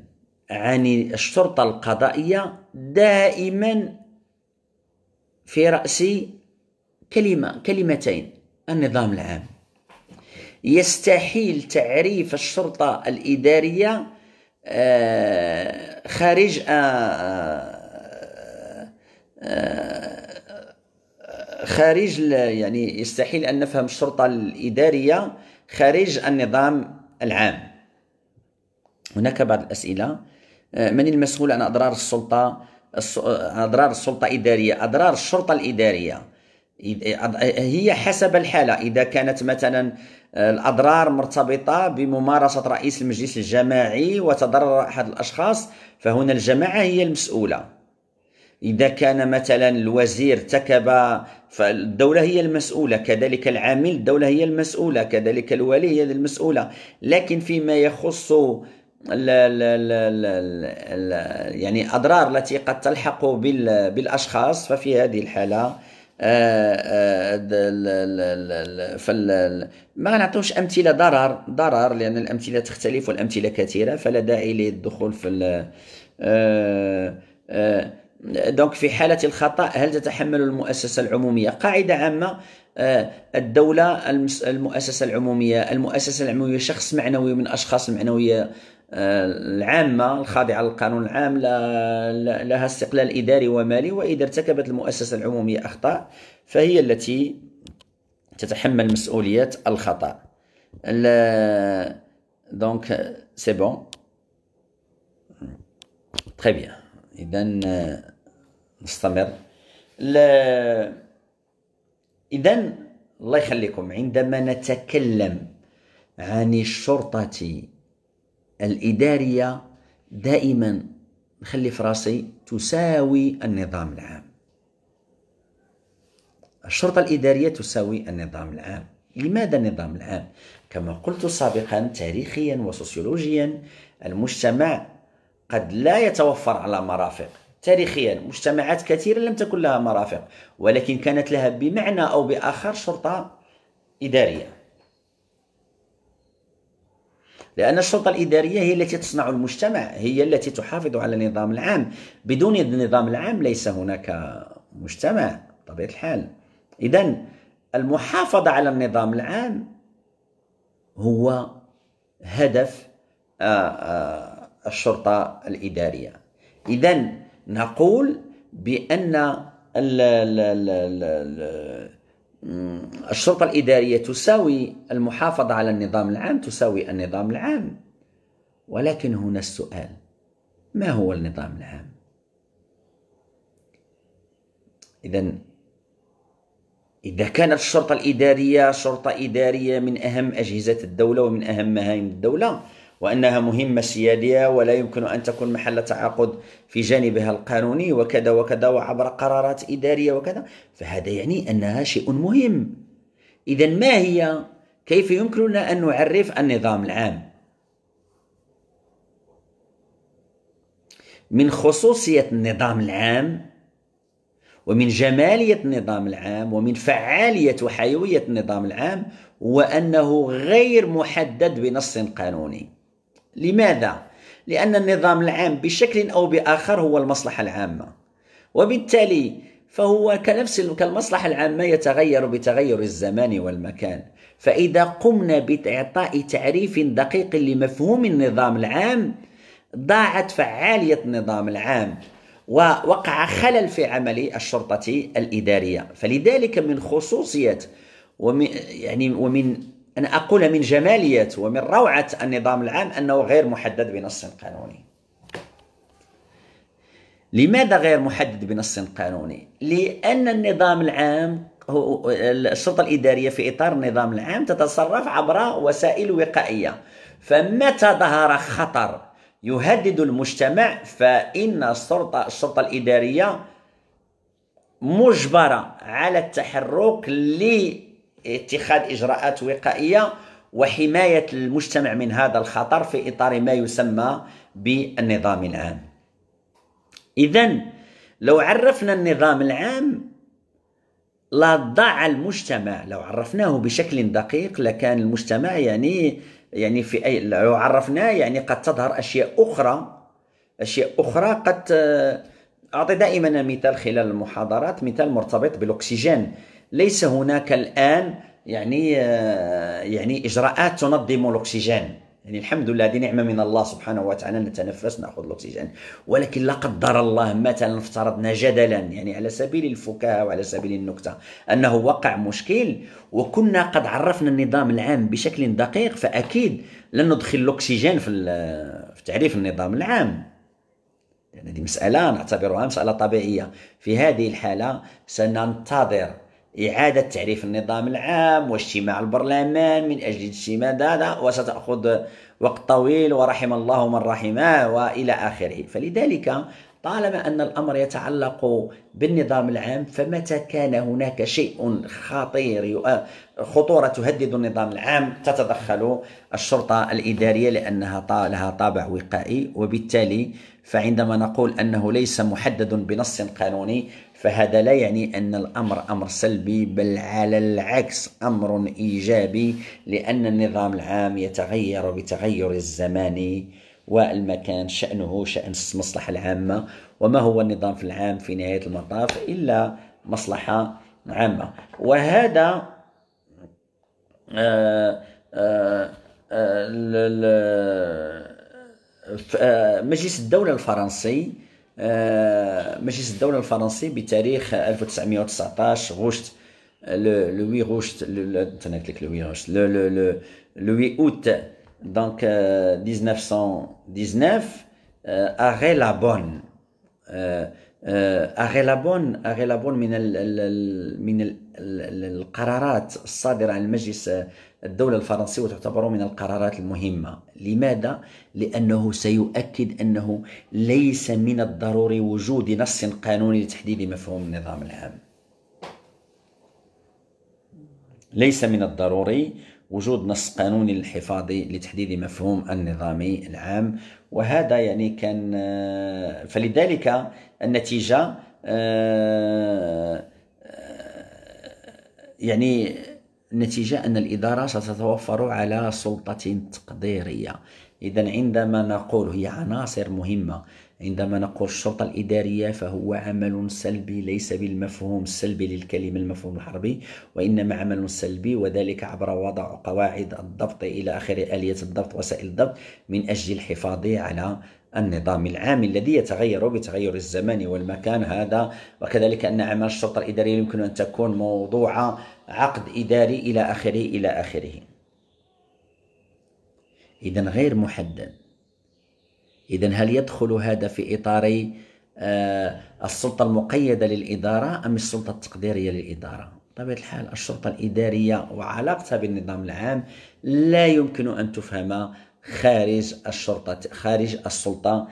عن الشرطة القضائية دائما في رأسي كلمة كلمتين النظام العام يستحيل تعريف الشرطة الإدارية آه، خارج آه، آه، خارج يعني يستحيل ان نفهم الشرطه الاداريه خارج النظام العام هناك بعض الاسئله من المسؤول عن اضرار السلطه اضرار السلطه الاداريه اضرار الشرطه الاداريه إيه، إيه، هي حسب الحالة إذا كانت مثلا آه، الأضرار مرتبطة بممارسة رئيس المجلس الجماعي وتضرر أحد الأشخاص فهنا الجماعة هي المسؤولة إذا كان مثلا الوزير ارتكب فالدولة هي المسؤولة كذلك العامل الدولة هي المسؤولة كذلك الوالي هي المسؤولة لكن فيما يخص لا لا لا لا يعني أضرار التي قد تلحق بالأشخاص ففي هذه الحالة آه، آه، فال ما غنعطيوش امثله ضرر ضرر لان الامثله تختلف والامثله كثيره فلا داعي للدخول في آه، دونك في حاله الخطا هل تتحمل المؤسسه العموميه قاعده عامه الدولة المؤسسة العمومية المؤسسة العمومية شخص معنوي من أشخاص معنوية آه، العامة الخاضعة للقانون العام لها استقلال إداري ومالي وإذا ارتكبت المؤسسة العمومية أخطاء فهي التي تتحمل مسؤولية الخطأ دونك سي بون تري بيان إذا نستمر إذا الله يخليكم عندما نتكلم عن الشرطة الإدارية دائما نخلي في راسي تساوي النظام العام الشرطة الإدارية تساوي النظام العام لماذا النظام العام؟ كما قلت سابقا تاريخيا وسوسيولوجيا المجتمع قد لا يتوفر على مرافق تاريخيا مجتمعات كثيرة لم تكن لها مرافق ولكن كانت لها بمعنى أو بآخر شرطة إدارية لأن السلطة الإدارية هي التي تصنع المجتمع هي التي تحافظ على النظام العام بدون النظام العام ليس هناك مجتمع بطبيعة الحال إذا المحافظة على النظام العام هو هدف آه، آه، الشرطة الإدارية إذا نقول بأن الشرطة الإدارية تساوي المحافظة على النظام العام تساوي النظام العام ولكن هنا السؤال ما هو النظام العام؟ إذا إذا كانت الشرطة الإدارية شرطة إدارية من أهم أجهزة الدولة ومن أهم مهام الدولة وأنها مهمة سيادية ولا يمكن أن تكون محل تعاقد في جانبها القانوني وكذا وكذا وعبر قرارات إدارية وكذا فهذا يعني أنها شيء مهم إذا ما هي كيف يمكننا أن نعرف النظام العام من خصوصية النظام العام ومن جمالية النظام العام ومن فعالية وحيوية النظام العام وأنه غير محدد بنص قانوني لماذا؟ لأن النظام العام بشكل أو بآخر هو المصلحة العامة وبالتالي فهو كنفس كالمصلحة العامة يتغير بتغير الزمان والمكان فإذا قمنا بإعطاء تعريف دقيق لمفهوم النظام العام ضاعت فعالية النظام العام ووقع خلل في عمل الشرطة الإدارية فلذلك من خصوصية ومن يعني ومن أنا أقول من جمالية ومن روعة النظام العام أنه غير محدد بنص قانوني لماذا غير محدد بنص قانوني؟ لأن النظام العام السلطة الإدارية في إطار النظام العام تتصرف عبر وسائل وقائية فمتى ظهر خطر يهدد المجتمع فإن السلطة السلطة الإدارية مجبرة على التحرك ل اتخاذ اجراءات وقائيه وحمايه المجتمع من هذا الخطر في اطار ما يسمى بالنظام العام اذا لو عرفنا النظام العام لضاع المجتمع لو عرفناه بشكل دقيق لكان المجتمع يعني يعني في اي لو عرفناه يعني قد تظهر اشياء اخرى اشياء اخرى قد آه، اعطي دائما مثال خلال المحاضرات مثال مرتبط بالاكسجين ليس هناك الان يعني آه، يعني اجراءات تنظم الاكسجين يعني الحمد لله هذه نعمه من الله سبحانه وتعالى نتنفس ناخذ الاكسجين ولكن لا قدر الله مثلا افترضنا جدلا يعني على سبيل الفكاهه وعلى سبيل النكته انه وقع مشكل وكنا قد عرفنا النظام العام بشكل دقيق فاكيد لن ندخل الاكسجين في في تعريف النظام العام يعني هذه مساله نعتبرها مساله طبيعيه في هذه الحاله سننتظر إعادة تعريف النظام العام واجتماع البرلمان من أجل اجتماع هذا وستأخذ وقت طويل ورحم الله من رحمه وإلى آخره فلذلك طالما أن الأمر يتعلق بالنظام العام فمتى كان هناك شيء خطير آه، خطورة تهدد النظام العام تتدخل الشرطة الإدارية لأنها لها طابع وقائي وبالتالي فعندما نقول أنه ليس محدد بنص قانوني فهذا لا يعني أن الأمر أمر سلبي بل على العكس أمر إيجابي لأن النظام العام يتغير بتغير الزمان والمكان شأنه شأن المصلحة العامة وما هو النظام في العام في نهاية المطاف إلا مصلحة عامة وهذا آه، آه، آه، مجلس الدولة الفرنسي آه، مجلس الدوله الفرنسي بتاريخ 1919 غشت لو 8 غشت تنكت لك لو 8 غشت لو لو لو لو 8 اوت دونك 1919 اغي لابون اغي لابون اغي لابون من ال من ال القرارات الصادره عن مجلس الدوله الفرنسي وتعتبر من القرارات المهمه لماذا؟ لأنه سيؤكد أنه ليس من الضروري وجود نص قانوني لتحديد مفهوم النظام العام ليس من الضروري وجود نص قانوني للحفاظ لتحديد مفهوم النظام العام وهذا يعني كان آه، فلذلك النتيجة آه، آه، يعني النتيجة أن الإدارة ستتوفر على سلطة تقديرية إذا عندما نقول هي عناصر مهمة عندما نقول الشرطة الإدارية فهو عمل سلبي ليس بالمفهوم السلبي للكلمة المفهوم الحربي وإنما عمل سلبي وذلك عبر وضع قواعد الضبط إلى آخره آلية الضبط وسائل الضبط من أجل الحفاظ على النظام العام الذي يتغير بتغير الزمان والمكان هذا وكذلك أن أعمال الشرطة الإدارية يمكن أن تكون موضوع عقد إداري إلى آخره إلى آخره إذا غير محدد إذا هل يدخل هذا في إطار آه، السلطة المقيدة للإدارة أم السلطة التقديرية للإدارة بطبيعة الحال الشرطة الإدارية وعلاقتها بالنظام العام لا يمكن أن تفهم خارج الشرطة خارج السلطة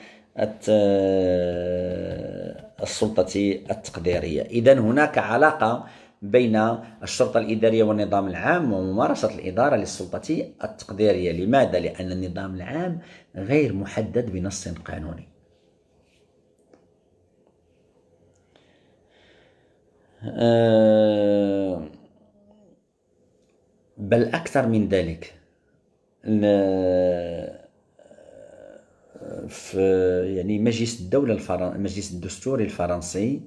السلطة التقديرية إذا هناك علاقة بين الشرطة الإدارية والنظام العام وممارسة الإدارة للسلطة التقديرية لماذا؟ لأن النظام العام غير محدد بنص قانوني آه، بل أكثر من ذلك آه، في يعني مجلس الدولة الفرن... مجلس الدستوري الفرنسي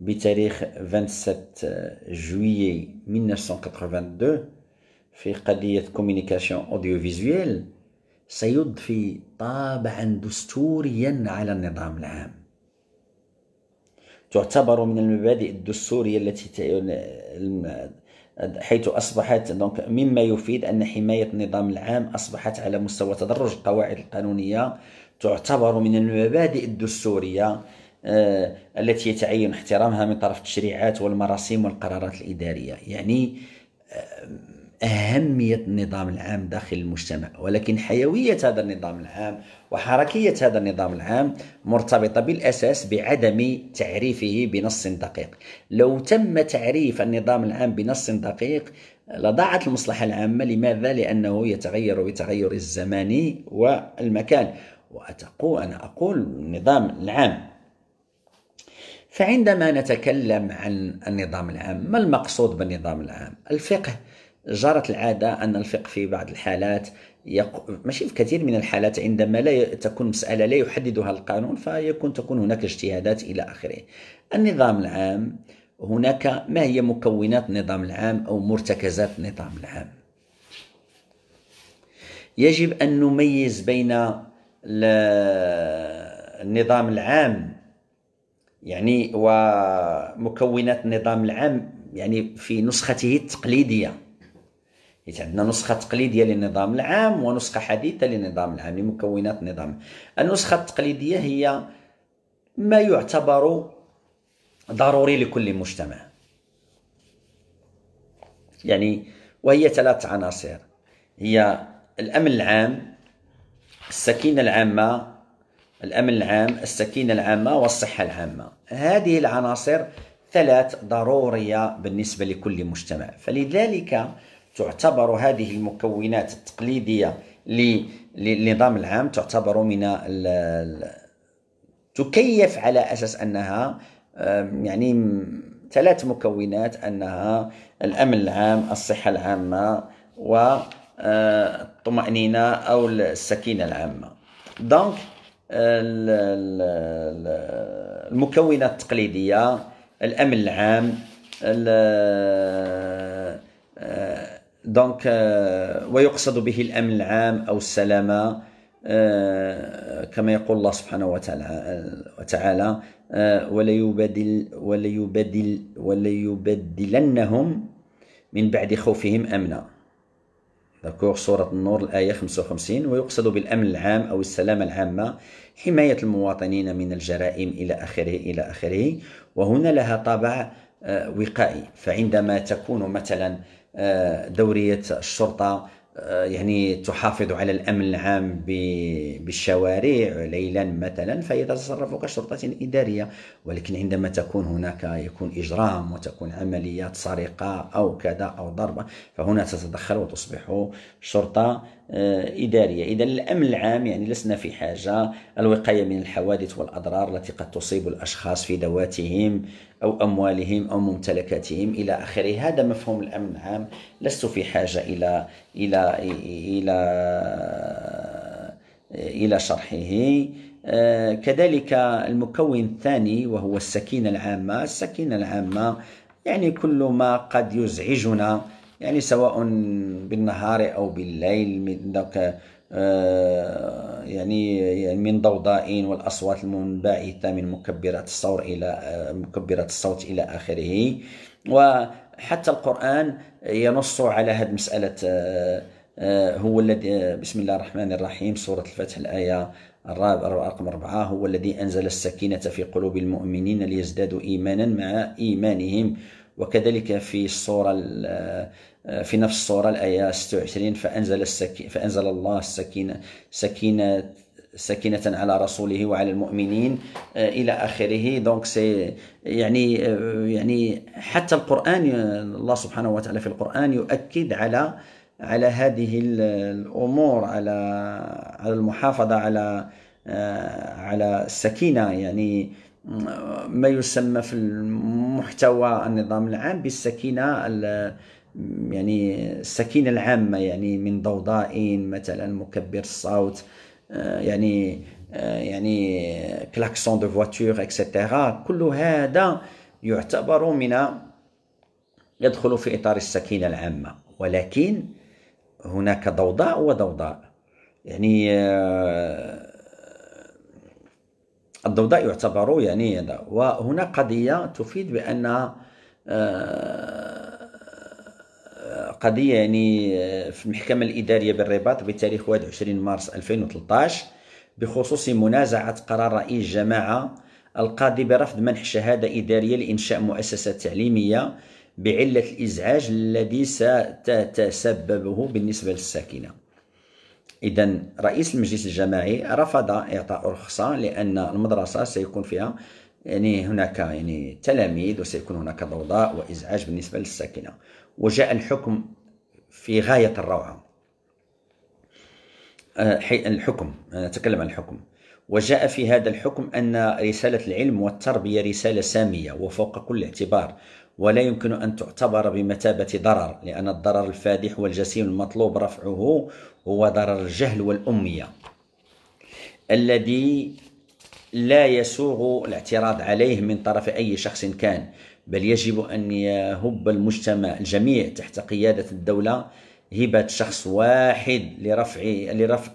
بتاريخ 27 جويي 1982 في قضية كوميونيكاسيون اوديو فيزويل سيضفي طابعا دستوريا على النظام العام تعتبر من المبادئ الدستورية التي حيث أصبحت دونك مما يفيد أن حماية النظام العام أصبحت على مستوى تدرج القواعد القانونية تعتبر من المبادئ الدستورية آه، التي يتعين احترامها من طرف التشريعات والمراسيم والقرارات الإدارية يعني آه، أهمية النظام العام داخل المجتمع ولكن حيوية هذا النظام العام وحركية هذا النظام العام مرتبطة بالأساس بعدم تعريفه بنص دقيق لو تم تعريف النظام العام بنص دقيق لضاعت المصلحة العامة لماذا؟ لأنه يتغير بتغير الزمان والمكان وأتقو أنا أقول النظام العام فعندما نتكلم عن النظام العام ما المقصود بالنظام العام الفقه جرت العادة أن الفقه في بعض الحالات يق... ماشي في كثير من الحالات عندما لا تكون مسألة لا يحددها القانون فيكون تكون هناك اجتهادات إلى آخره النظام العام هناك ما هي مكونات النظام العام أو مرتكزات النظام العام يجب أن نميز بين النظام العام يعني ومكونات النظام العام يعني في نسخته التقليدية حيت عندنا نسخه تقليديه للنظام العام ونسخه حديثه للنظام العام لمكونات النظام النسخه التقليديه هي ما يعتبر ضروري لكل مجتمع يعني وهي ثلاث عناصر هي الامن العام السكينه العامه الامن العام السكينه العامه والصحه العامه هذه العناصر ثلاث ضروريه بالنسبه لكل مجتمع فلذلك تعتبر هذه المكونات التقليدية للنظام العام تعتبر من تكيف على أساس أنها يعني ثلاث مكونات أنها الأمن العام الصحة العامة والطمأنينة آه، أو السكينة العامة دونك المكونات التقليدية الأمن العام آه، دونك euh, ويقصد به الامن العام او السلامه آه، كما يقول الله سبحانه وتعالى وتعالى آه، ولا يبدل ولا يبدل ولا يبدلنهم من بعد خوفهم امنا ذكر سورة النور الآية 55 ويقصد بالأمن العام أو السلامة العامة حماية المواطنين من الجرائم إلى آخره إلى آخره وهنا لها طابع آه، وقائي فعندما تكون مثلا آه، دورية الشرطة آه، يعني تحافظ على الامن العام بالشوارع ليلا مثلا فهي تتصرف كشرطه اداريه ولكن عندما تكون هناك يكون اجرام وتكون عمليات سرقه او كذا او ضربه فهنا تتدخل وتصبح شرطه آه، اداريه اذا الامن العام يعني لسنا في حاجه الوقايه من الحوادث والاضرار التي قد تصيب الاشخاص في ذواتهم أو أموالهم أو ممتلكاتهم إلى آخره هذا مفهوم الأمن العام لست في حاجة إلى إلى إلى إلى شرحه آه، كذلك المكون الثاني وهو السكينة العامة السكينة العامة يعني كل ما قد يزعجنا يعني سواء بالنهار أو بالليل من يعني يعني من ضوضاء والاصوات المنبعثه من مكبرات الصوت الى آه، مكبرات الصوت الى اخره وحتى القران ينص على هذه مساله آه، هو الذي بسم الله الرحمن الرحيم سوره الفتح الايه الرابع رقم أربعة هو الذي أنزل السكينة في قلوب المؤمنين ليزدادوا إيمانا مع إيمانهم وكذلك في الصورة في نفس الصورة الآية 26 فأنزل السكين فأنزل الله السكينة سكينة سكينة على رسوله وعلى المؤمنين آه، إلى آخره دونك سي يعني آه، يعني حتى القرآن الله سبحانه وتعالى في القرآن يؤكد على على هذه الأمور على على المحافظة على آه، على السكينة يعني ما يسمى في المحتوى النظام العام بالسكينة يعني السكينة العامة يعني من ضوضاء مثلا مكبر الصوت آه، يعني آه، يعني كلاكسون دو فواتور اكسيتيرا كل هذا يعتبر من يدخل في اطار السكينه العامه ولكن هناك ضوضاء وضوضاء يعني آه، الضوضاء يعتبر يعني وهنا قضيه تفيد بان قضيه يعني آه، في المحكمه الاداريه بالرباط بتاريخ 21 مارس 2013 بخصوص منازعه قرار رئيس جماعه القاضي برفض منح شهاده اداريه لانشاء مؤسسه تعليميه بعله الازعاج الذي ستتسببه بالنسبه للساكنه اذا رئيس المجلس الجماعي رفض اعطاء رخصه لان المدرسه سيكون فيها يعني هناك يعني تلاميذ وسيكون هناك ضوضاء وإزعاج بالنسبة للساكنة وجاء الحكم في غاية الروعة آه، الحكم نتكلم عن الحكم وجاء في هذا الحكم أن رسالة العلم والتربية رسالة سامية وفوق كل اعتبار ولا يمكن أن تعتبر بمثابة ضرر لأن الضرر الفادح والجسيم المطلوب رفعه هو ضرر الجهل والأمية الذي لا يسوغ الاعتراض عليه من طرف أي شخص كان بل يجب أن يهب المجتمع الجميع تحت قيادة الدولة هبة شخص واحد لرفع لرفع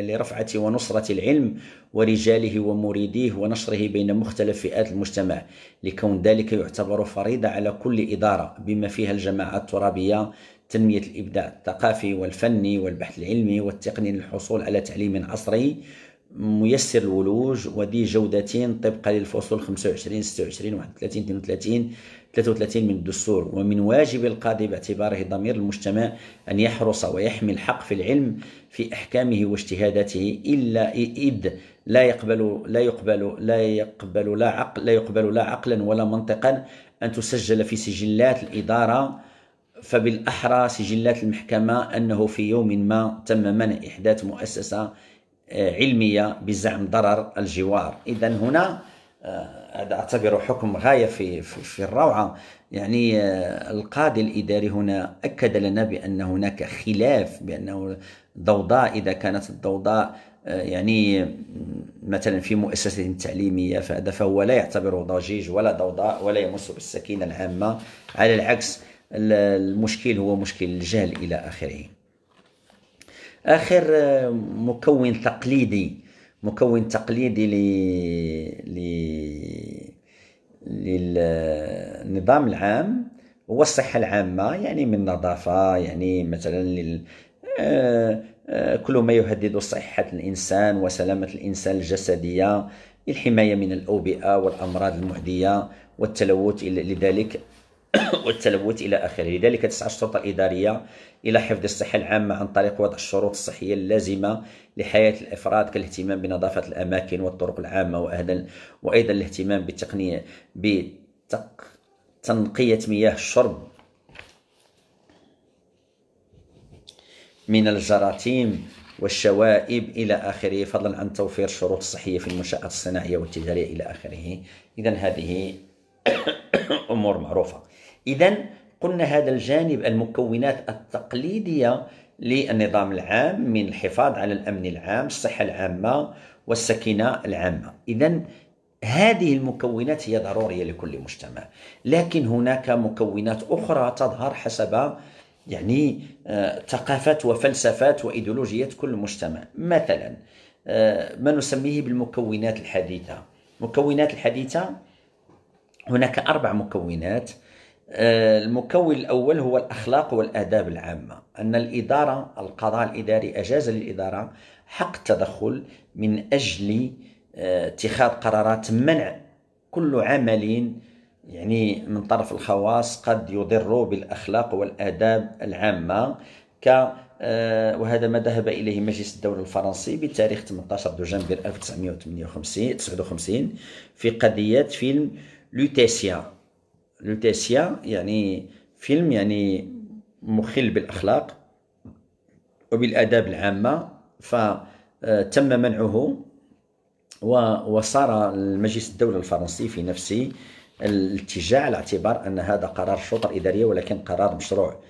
لرفعة ونصرة العلم ورجاله ومريديه ونشره بين مختلف فئات المجتمع لكون ذلك يعتبر فريضة على كل إدارة بما فيها الجماعة الترابية تنمية الإبداع الثقافي والفني والبحث العلمي والتقني للحصول على تعليم عصري ميسر الولوج وذي جودتين طبقا للفصول 25 26 31 32 33 من الدستور ومن واجب القاضي باعتباره ضمير المجتمع أن يحرص ويحمي الحق في العلم في أحكامه واجتهاداته إلا إذ لا يقبل لا يقبل لا يقبل لا عقل لا يقبل لا عقلا ولا منطقا أن تسجل في سجلات الإدارة فبالأحرى سجلات المحكمة أنه في يوم ما تم منع إحداث مؤسسة علمية بزعم ضرر الجوار إذا هنا آه، هذا أعتبر حكم غاية في, في, في الروعة يعني آه، القاضي الإداري هنا أكد لنا بأن هناك خلاف بأنه ضوضاء إذا كانت الضوضاء آه، يعني مثلا في مؤسسة تعليمية فهذا فهو لا يعتبر ضجيج ولا ضوضاء ولا يمس بالسكينة العامة على العكس المشكل هو مشكل الجهل إلى آخره اخر آه، مكون تقليدي مكون تقليدي ل ل للنظام العام هو الصحه العامه يعني من نظافه يعني مثلا لل آه، آه، كل ما يهدد صحة الإنسان وسلامة الإنسان الجسدية الحماية من الأوبئة والأمراض المعدية والتلوث لذلك <coughs> والتلوث الى اخره لذلك تسعى الشرطه الاداريه الى حفظ الصحه العامه عن طريق وضع الشروط الصحيه اللازمه لحياه الافراد كالاهتمام بنظافه الاماكن والطرق العامه وايضا الاهتمام بالتقنيه بتنقيه مياه الشرب من الجراثيم والشوائب الى اخره فضلا عن توفير الشروط الصحيه في المنشات الصناعيه والتجاريه الى اخره اذا هذه <coughs> امور معروفه إذا قلنا هذا الجانب المكونات التقليدية للنظام العام من الحفاظ على الأمن العام الصحة العامة والسكينة العامة إذا هذه المكونات هي ضرورية لكل مجتمع لكن هناك مكونات أخرى تظهر حسب يعني آه، ثقافات وفلسفات وإيديولوجيات كل مجتمع مثلا آه، ما نسميه بالمكونات الحديثة المكونات الحديثة هناك أربع مكونات آه، المكون الأول هو الأخلاق والآداب العامة أن الإدارة القضاء الإداري أجاز للإدارة حق التدخل من أجل آه، اتخاذ قرارات منع كل عمل يعني من طرف الخواص قد يضر بالأخلاق والآداب العامة ك آه، وهذا ما ذهب إليه مجلس الدولة الفرنسي بتاريخ 18 دجنبر 1958 في قضية فيلم لوتيسيا لوتيسيا يعني فيلم يعني مخل بالاخلاق وبالاداب العامه فتم منعه وصار المجلس الدولي الفرنسي في نفسه الاتجاه على اعتبار ان هذا قرار شرطه اداريه ولكن قرار مشروع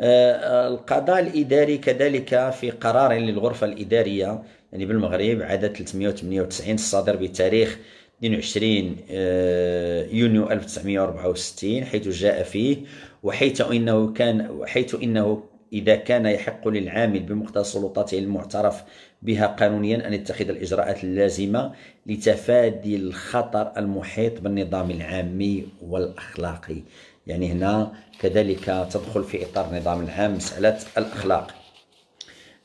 آه، آه، القضاء الاداري كذلك في قرار للغرفه الاداريه يعني بالمغرب عدد 398 الصادر بتاريخ 22 آه، يونيو 1964 حيث جاء فيه وحيث انه كان حيث انه إذا كان يحق للعامل بمقتضى سلطاته المعترف بها قانونيا أن يتخذ الإجراءات اللازمة لتفادي الخطر المحيط بالنظام العامي والأخلاقي يعني هنا كذلك تدخل في إطار النظام العام مسألة الأخلاق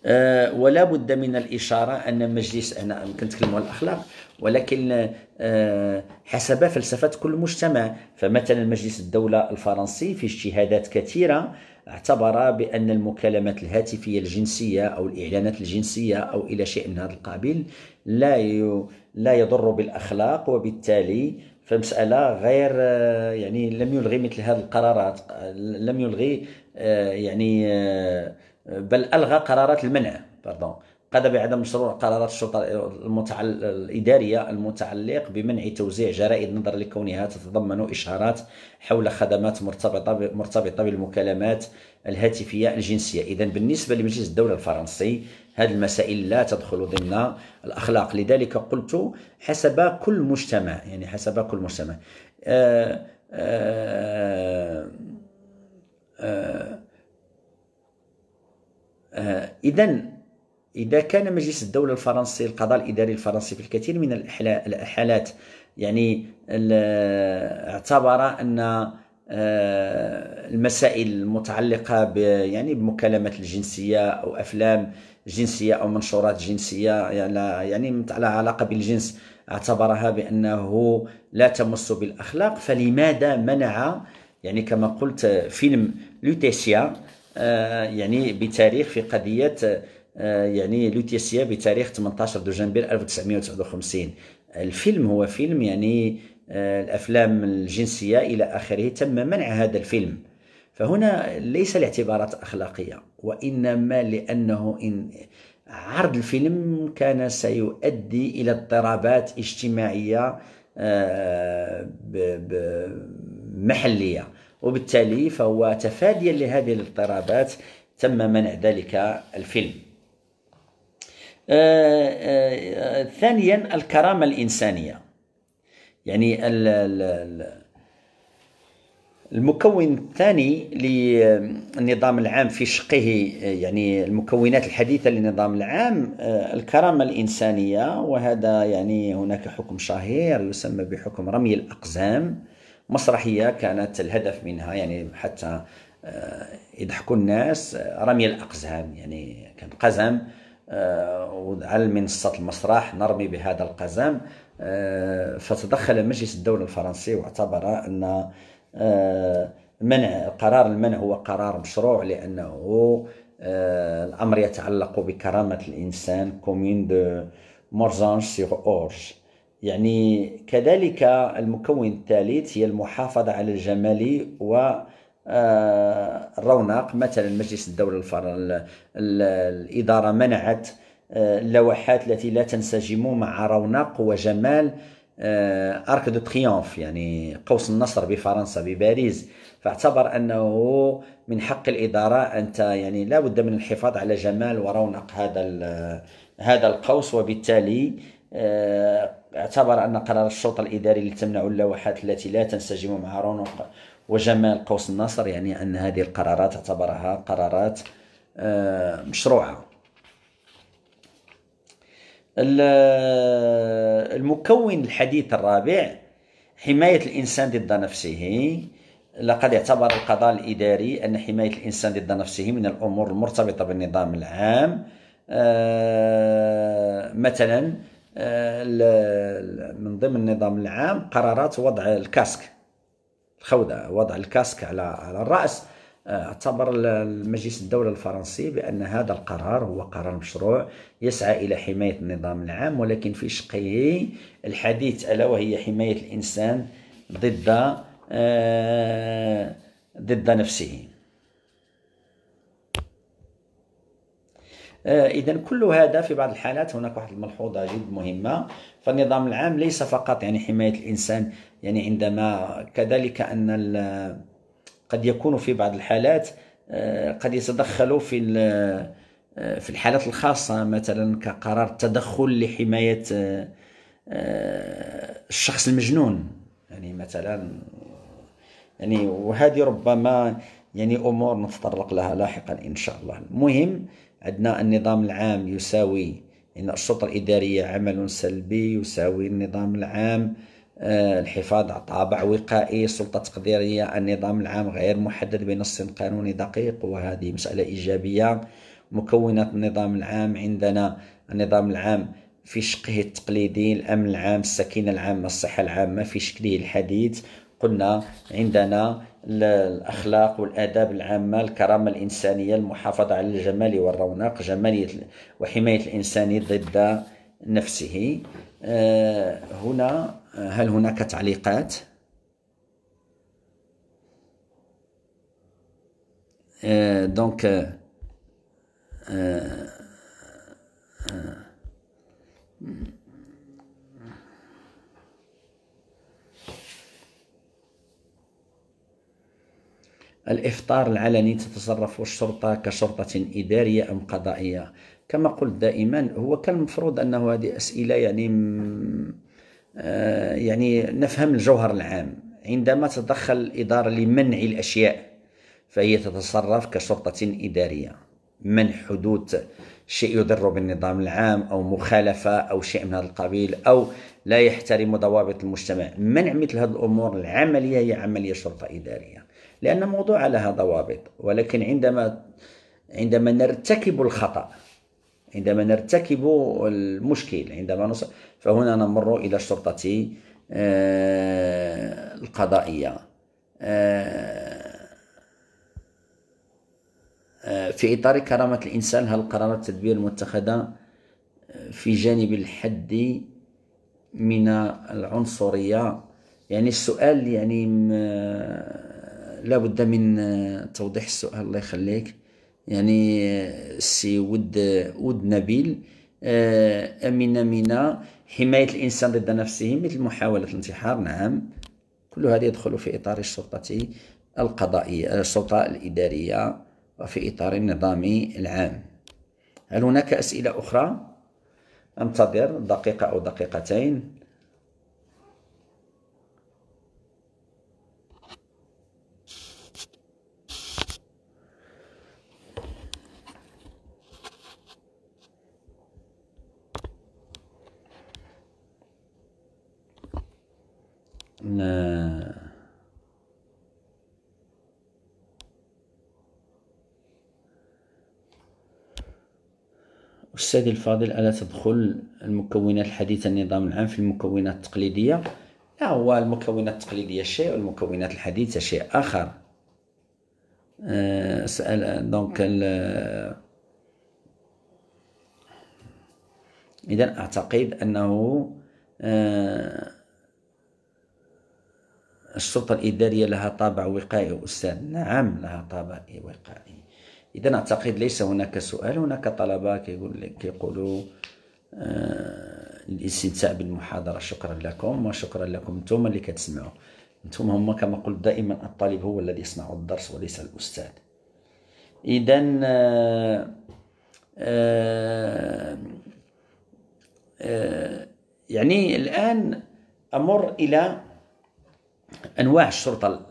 أه ولا بد من الإشارة أن مجلس أنا كنتكلم عن الأخلاق ولكن آه، حسب فلسفة كل مجتمع فمثلا مجلس الدولة الفرنسي في اجتهادات كثيرة اعتبر بأن المكالمات الهاتفية الجنسية أو الإعلانات الجنسية أو إلى شيء من هذا القبيل لا لا يضر بالأخلاق وبالتالي فمسألة غير آه، يعني لم يلغي مثل هذه القرارات آه، لم يلغي يعني بل ألغى قرارات المنع باردون قضى بعدم مشروع قرارات الشرطة المتعل... الإدارية المتعلق بمنع توزيع جرائد نظرا لكونها تتضمن إشهارات حول خدمات مرتبطة ب... مرتبطة بالمكالمات الهاتفية الجنسية إذا بالنسبة لمجلس الدولة الفرنسي هذه المسائل لا تدخل ضمن الأخلاق لذلك قلت حسب كل مجتمع يعني حسب كل مجتمع آه آه آه آه إذا إذا كان مجلس الدولة الفرنسي القضاء الإداري الفرنسي في الكثير من الحالات يعني اعتبر أن آه، المسائل المتعلقة ب يعني بمكالمة الجنسية أو أفلام جنسية أو منشورات جنسية يعني على علاقة بالجنس اعتبرها بأنه لا تمس بالأخلاق فلماذا منع يعني كما قلت فيلم لوتيسيا آه، يعني بتاريخ في قضية آه، يعني لوتيسيا بتاريخ 18 دجنبر 1959 الفيلم هو فيلم يعني آه، الافلام الجنسيه الى اخره تم منع هذا الفيلم فهنا ليس لاعتبارات اخلاقيه وانما لانه ان عرض الفيلم كان سيؤدي الى اضطرابات اجتماعيه آه، محليه وبالتالي فهو تفاديا لهذه الاضطرابات تم منع ذلك الفيلم آه، آه، ثانيا الكرامة الإنسانية يعني المكون الثاني للنظام العام في شقه يعني المكونات الحديثة للنظام العام آه، الكرامة الإنسانية وهذا يعني هناك حكم شهير يسمى بحكم رمي الأقزام مسرحية كانت الهدف منها يعني حتى يضحكوا الناس رمي الأقزام يعني كان قزم آه، وعلى منصة المسرح نرمي بهذا القزام آه، فتدخل مجلس الدولة الفرنسي واعتبر أن آه، منع قرار المنع هو قرار مشروع لأنه الأمر يتعلق بكرامة الإنسان كومين دو مورزانج سيغ أورج يعني كذلك المكون الثالث هي المحافظة على الجمال و الرونق آه، مثلا مجلس الدولة الفر الإدارة منعت آه، اللوحات التي لا تنسجم مع رونق وجمال آه، ارك دو تريومف يعني قوس النصر بفرنسا بباريس فاعتبر انه من حق الاداره انت يعني لا بد من الحفاظ على جمال ورونق هذا هذا القوس وبالتالي اعتبر ان قرار الشرطه الاداري لتمنع اللوحات التي لا تنسجم مع رونق وجمال قوس النصر يعني أن هذه القرارات اعتبرها قرارات آه، مشروعة المكون الحديث الرابع حماية الإنسان ضد نفسه لقد اعتبر القضاء الإداري أن حماية الإنسان ضد نفسه من الأمور المرتبطة بالنظام العام آه، مثلا آه، من ضمن النظام العام قرارات وضع الكاسك الخوذه وضع الكاسك على على الراس آه، اعتبر المجلس الدولة الفرنسي بأن هذا القرار هو قرار مشروع يسعى إلى حماية النظام العام ولكن في شقه الحديث ألا وهي حماية الإنسان ضد آه، ضد نفسه آه، إذا كل هذا في بعض الحالات هناك واحد الملحوظة جد مهمة فالنظام العام ليس فقط يعني حماية الإنسان يعني عندما كذلك أن قد يكون في بعض الحالات آه، قد يتدخل في آه، في الحالات الخاصة مثلا كقرار التدخل لحماية آه، الشخص المجنون يعني مثلا يعني وهذه ربما يعني أمور نتطرق لها لاحقا إن شاء الله المهم عندنا النظام العام يساوي إن الشرطة الإدارية عمل سلبي يساوي النظام العام آه، الحفاظ على طابع وقائي سلطة تقديرية النظام العام غير محدد بنص قانوني دقيق وهذه مسألة إيجابية مكونات النظام العام عندنا النظام العام في شقه التقليدي الأمن العام السكينة العامة الصحة العامة في شكله الحديث قلنا عندنا الأخلاق والآداب العامة الكرامة الإنسانية المحافظة على الجمال والرونق جمالية وحماية الإنسان ضد نفسه آه، هنا آه، هل هناك تعليقات؟ دونك آه، الإفطار العلني تتصرف الشرطة كشرطة إدارية أم قضائية كما قلت دائما هو كان المفروض أنه هذه أسئلة يعني آه، يعني نفهم الجوهر العام عندما تدخل الإدارة لمنع الأشياء فهي تتصرف كشرطة إدارية منع حدوث شيء يضر بالنظام العام أو مخالفة أو شيء من هذا القبيل أو لا يحترم ضوابط المجتمع منع مثل هذه الأمور العملية هي عملية شرطة إدارية لأن موضوع لها ضوابط ولكن عندما عندما نرتكب الخطأ عندما نرتكب المشكل عندما نص... فهنا نمر إلى الشرطة آه، القضائية آه، آه، في إطار كرامة الإنسان هل قرارات التدبير المتخذة في جانب الحد من العنصرية يعني السؤال يعني لابد من آه، توضيح السؤال الله يخليك يعني السي آه، ود ود نبيل آه، امين من حماية الإنسان ضد نفسه مثل محاولة الانتحار نعم كل هذا يدخل في إطار الشرطة القضائية السلطة الإدارية وفي إطار النظام العام هل هناك أسئلة أخرى؟ أنتظر دقيقة أو دقيقتين أستاذي الفاضل ألا تدخل المكونات الحديثة النظام العام في المكونات التقليدية؟ لا هو المكونات التقليدية شيء والمكونات الحديثة شيء آخر أه، أسأل دونك إذا أعتقد أنه أه، الشرطة الإدارية لها طابع وقائي أستاذ نعم لها طابع وقائي إذا أعتقد ليس هناك سؤال هناك طلبة كيقول لك كيقولوا آه الاستمتاع بالمحاضرة شكرا لكم وشكرا لكم أنتم اللي كتسمعوا أنتم هما كما قلت دائما الطالب هو الذي يصنع الدرس وليس الأستاذ إذا آه،, آه آه يعني الآن أمر إلى أنواع الشرطة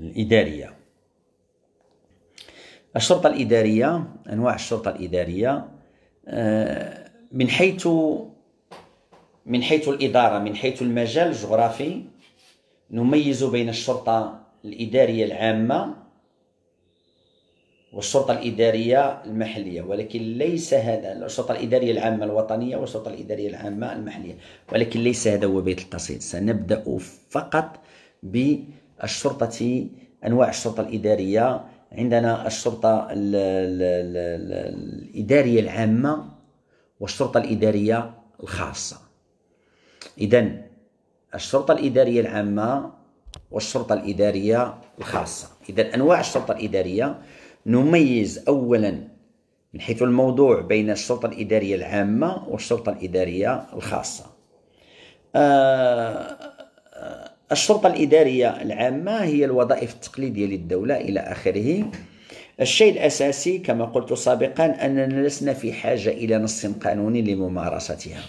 الإدارية الشرطة الإدارية أنواع الشرطة الإدارية آه، من حيث من حيث الإدارة من حيث المجال الجغرافي نميز بين الشرطة الإدارية العامة والشرطة الإدارية المحلية ولكن ليس هذا الشرطة الإدارية العامة الوطنية والشرطة الإدارية العامة المحلية ولكن ليس هذا هو بيت القصيد سنبدأ فقط بالشرطة أنواع الشرطة الإدارية عندنا الشرطة الـ الـ الـ الإدارية العامة والشرطة الإدارية الخاصة إذا الشرطة الإدارية العامة والشرطة الإدارية الخاصة إذا أنواع الشرطة الإدارية نميز أولا من حيث الموضوع بين السلطة الإدارية العامة والسلطة الإدارية الخاصة آه، السلطة الإدارية العامة هي الوظائف التقليدية للدولة إلى آخره الشيء الأساسي كما قلت سابقا أننا لسنا في حاجة إلى نص قانوني لممارستها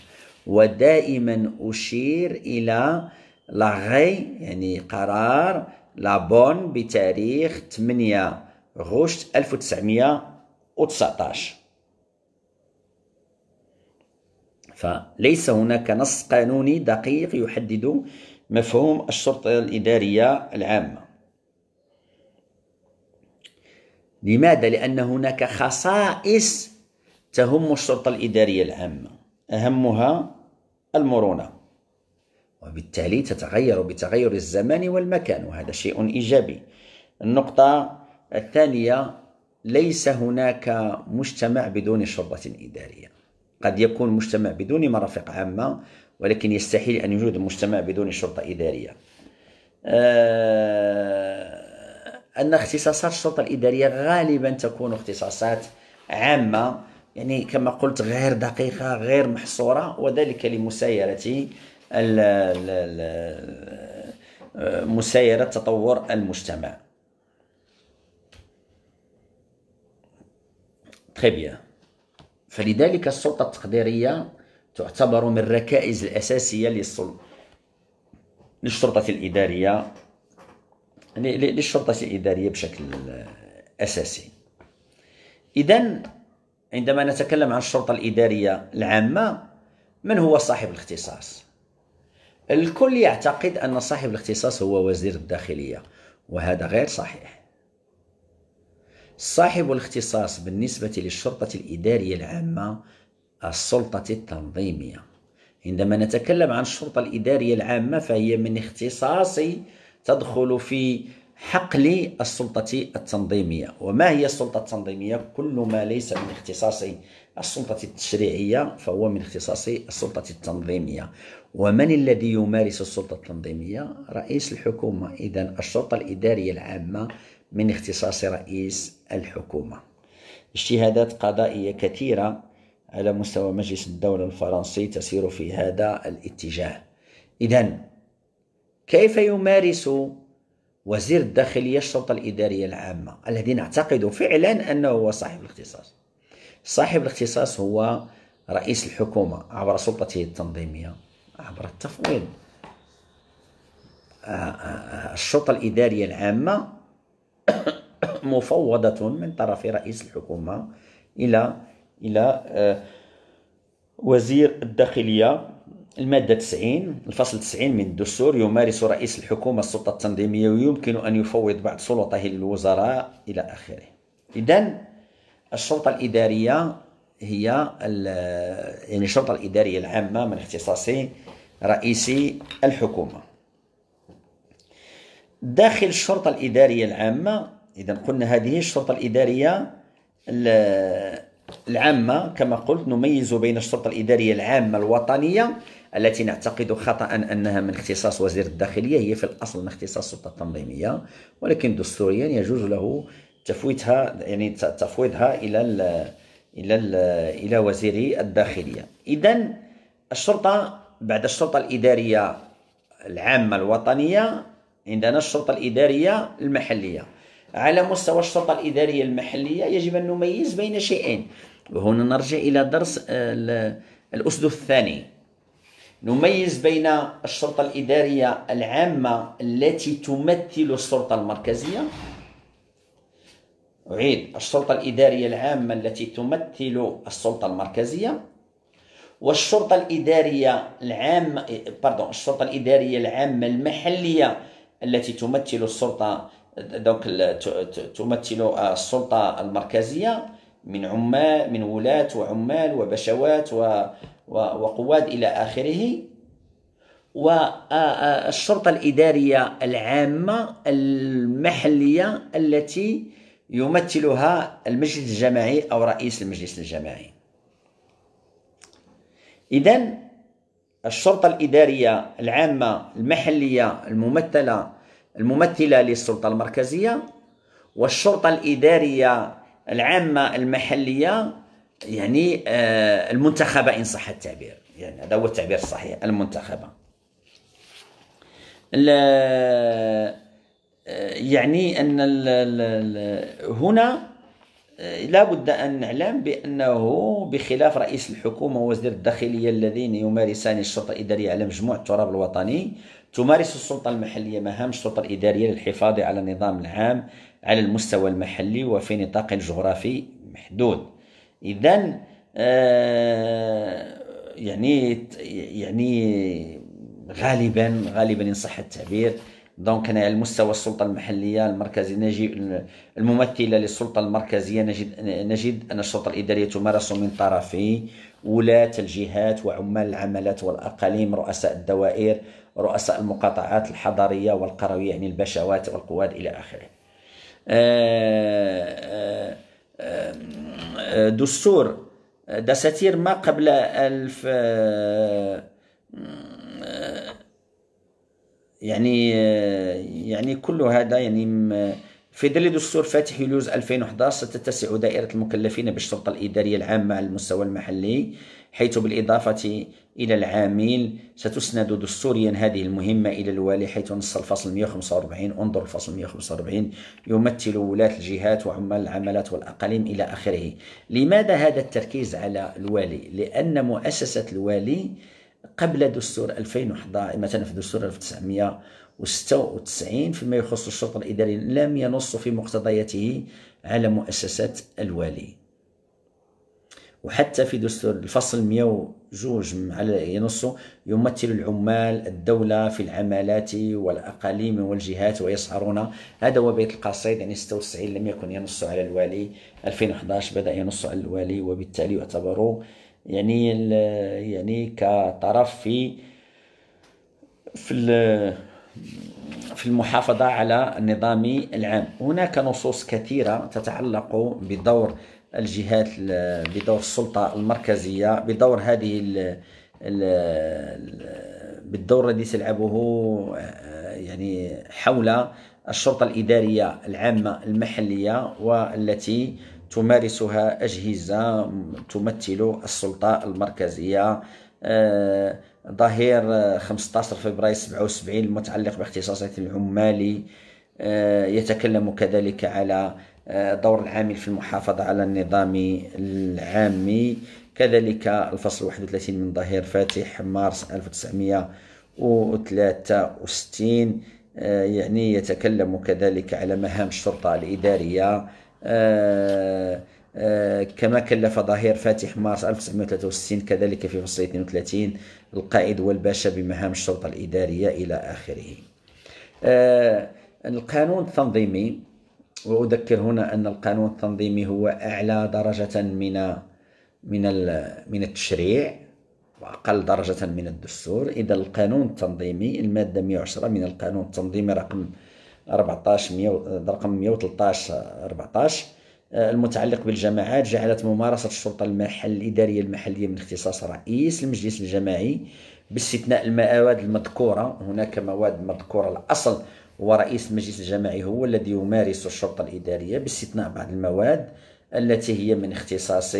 ودائما أشير إلى لاغي يعني قرار لابون بتاريخ 8 غشت 1919 فليس هناك نص قانوني دقيق يحدد مفهوم الشرطة الإدارية العامة لماذا؟ لأن هناك خصائص تهم الشرطة الإدارية العامة أهمها المرونة وبالتالي تتغير بتغير الزمان والمكان وهذا شيء إيجابي النقطة الثانية ليس هناك مجتمع بدون شرطة إدارية قد يكون مجتمع بدون مرافق عامة ولكن يستحيل أن يوجد مجتمع بدون شرطة إدارية آه، أن اختصاصات الشرطة الإدارية غالبا تكون اختصاصات عامة يعني كما قلت غير دقيقة غير محصورة وذلك لمسايرة آه، مسايرة تطور المجتمع تري بيان فلذلك السلطه التقديريه تعتبر من الركائز الاساسيه للسل... للشرطه الاداريه للشرطه الاداريه بشكل اساسي اذا عندما نتكلم عن الشرطه الاداريه العامه من هو صاحب الاختصاص الكل يعتقد ان صاحب الاختصاص هو وزير الداخليه وهذا غير صحيح صاحب الاختصاص بالنسبة للشرطة الإدارية العامة السلطة التنظيمية عندما نتكلم عن الشرطة الإدارية العامة فهي من اختصاصي تدخل في حقل السلطة التنظيمية وما هي السلطة التنظيمية؟ كل ما ليس من اختصاص السلطة التشريعية فهو من اختصاص السلطة التنظيمية ومن الذي يمارس السلطة التنظيمية؟ رئيس الحكومة إذا الشرطة الإدارية العامة من اختصاص رئيس الحكومة اجتهادات قضائية كثيرة على مستوى مجلس الدولة الفرنسي تسير في هذا الاتجاه إذا كيف يمارس وزير الداخلية الشرطة الإدارية العامة الذي نعتقد فعلا أنه هو صاحب الاختصاص صاحب الاختصاص هو رئيس الحكومة عبر سلطته التنظيمية عبر التفويض آه، آه، آه، الشرطة الإدارية العامة <coughs> مفوضة من طرف رئيس الحكومة إلى إلى آه، وزير الداخلية المادة 90 الفصل 90 من الدستور يمارس رئيس الحكومة السلطة التنظيمية ويمكن أن يفوض بعض سلطه للوزراء إلى آخره إذا الشرطة الإدارية هي يعني الشرطة الإدارية العامة من اختصاص رئيس الحكومة داخل الشرطة الإدارية العامة إذا قلنا هذه الشرطة الإدارية العامة كما قلت نميز بين الشرطة الإدارية العامة الوطنية التي نعتقد خطأ أنها من اختصاص وزير الداخلية هي في الأصل من اختصاص السلطة التنظيمية ولكن دستوريا يجوز له تفويتها يعني تفويضها إلى الـ إلى الـ إلى وزير الداخلية إذا الشرطة بعد الشرطة الإدارية العامة الوطنية عندنا الشرطة الإدارية المحلية على مستوى الشرطة الإدارية المحلية يجب أن نميز بين شيئين وهنا نرجع إلى درس آه، الأسد الثاني نميز بين الشرطة الإدارية العامة التي تمثل السلطه المركزية أعيد الشرطة الإدارية العامة التي تمثل السلطة المركزية والشرطة الإدارية العامة باردون آه، الشرطة الإدارية العامة المحلية التي تمثل السلطه دوك تمثل آه، السلطه المركزيه من عمال من ولاة وعمال وبشوات وقواد الى اخره والشرطه آه، آه، الاداريه العامه المحليه التي يمثلها المجلس الجماعي او رئيس المجلس الجماعي إذن الشرطة الإدارية العامة المحلية الممثلة الممثلة للسلطة المركزية والشرطة الإدارية العامة المحلية يعني آه، المنتخبة إن صح التعبير يعني هذا هو التعبير الصحيح المنتخبة آه، يعني أن هنا آه، لابد أن نعلم بأنه بخلاف رئيس الحكومة ووزير الداخلية الذين يمارسان الشرطة الإدارية على مجموع التراب الوطني تمارس السلطة المحلية مهام الشرطة الإدارية للحفاظ على النظام العام على المستوى المحلي وفي نطاق جغرافي محدود إذا آه، يعني يعني غالبا غالبا إن صح التعبير دونك هنا على المستوى السلطه المحليه المركزيه نجي الممثله للسلطه المركزيه نجد نجد ان السلطه الاداريه تمارس من طرف ولاة الجهات وعمال العملات والاقاليم رؤساء الدوائر رؤساء المقاطعات الحضريه والقرويه يعني البشوات والقواد الى اخره آه، آه، آه، دستور دساتير ما قبل 1000 يعني آه، يعني كل هذا يعني في ظل دستور فاتح يوليوز 2011 ستتسع دائرة المكلفين بالشرطة الإدارية العامة على المستوى المحلي حيث بالإضافة إلى العامل ستسند دستوريا هذه المهمة إلى الوالي حيث نص الفصل 145 انظر الفصل 145 يمثل ولاة الجهات وعمال العملات والأقاليم إلى آخره لماذا هذا التركيز على الوالي؟ لأن مؤسسة الوالي قبل دستور 2011 مثلا في دستور 1996 فيما يخص الشرطة الإدارية لم ينص في مقتضياته على مؤسسات الوالي وحتى في دستور الفصل 102 على ينص يمثل العمال الدولة في العمالات والأقاليم والجهات ويسعرون هذا هو بيت القصيد يعني 96 لم يكن ينص على الوالي 2011 بدأ ينص على الوالي وبالتالي يعتبر يعني يعني كطرف في في في المحافظة على النظام العام هناك نصوص كثيرة تتعلق بدور الجهات بدور السلطة المركزية بدور هذه الـ بالدور الذي تلعبه آه، يعني حول الشرطة الإدارية العامة المحلية والتي تمارسها أجهزة تمثل السلطة المركزية آه، ظهير 15 آه، فبراير 77 المتعلق باختصاصات العمال آه، يتكلم كذلك على دور العامل في المحافظة على النظام العامي كذلك الفصل 31 من ظهير فاتح مارس 1963 يعني يتكلم كذلك على مهام الشرطة الإدارية آه، آه، كما كلف ظهير فاتح مارس 1963 كذلك في فصل 32 القائد والباشا بمهام الشرطة الإدارية إلى آخره آه، القانون التنظيمي وأذكر هنا أن القانون التنظيمي هو أعلى درجة من من من التشريع وأقل درجة من الدستور إذا القانون التنظيمي المادة 110 من القانون التنظيمي رقم 14 100 رقم 113 14 المتعلق بالجماعات جعلت ممارسة الشرطة المحل الإدارية المحلية من اختصاص رئيس المجلس الجماعي باستثناء المواد المذكورة هناك مواد مذكورة الأصل ورئيس المجلس الجماعي هو الذي يمارس الشرطة الإدارية باستثناء بعض المواد التي هي من اختصاص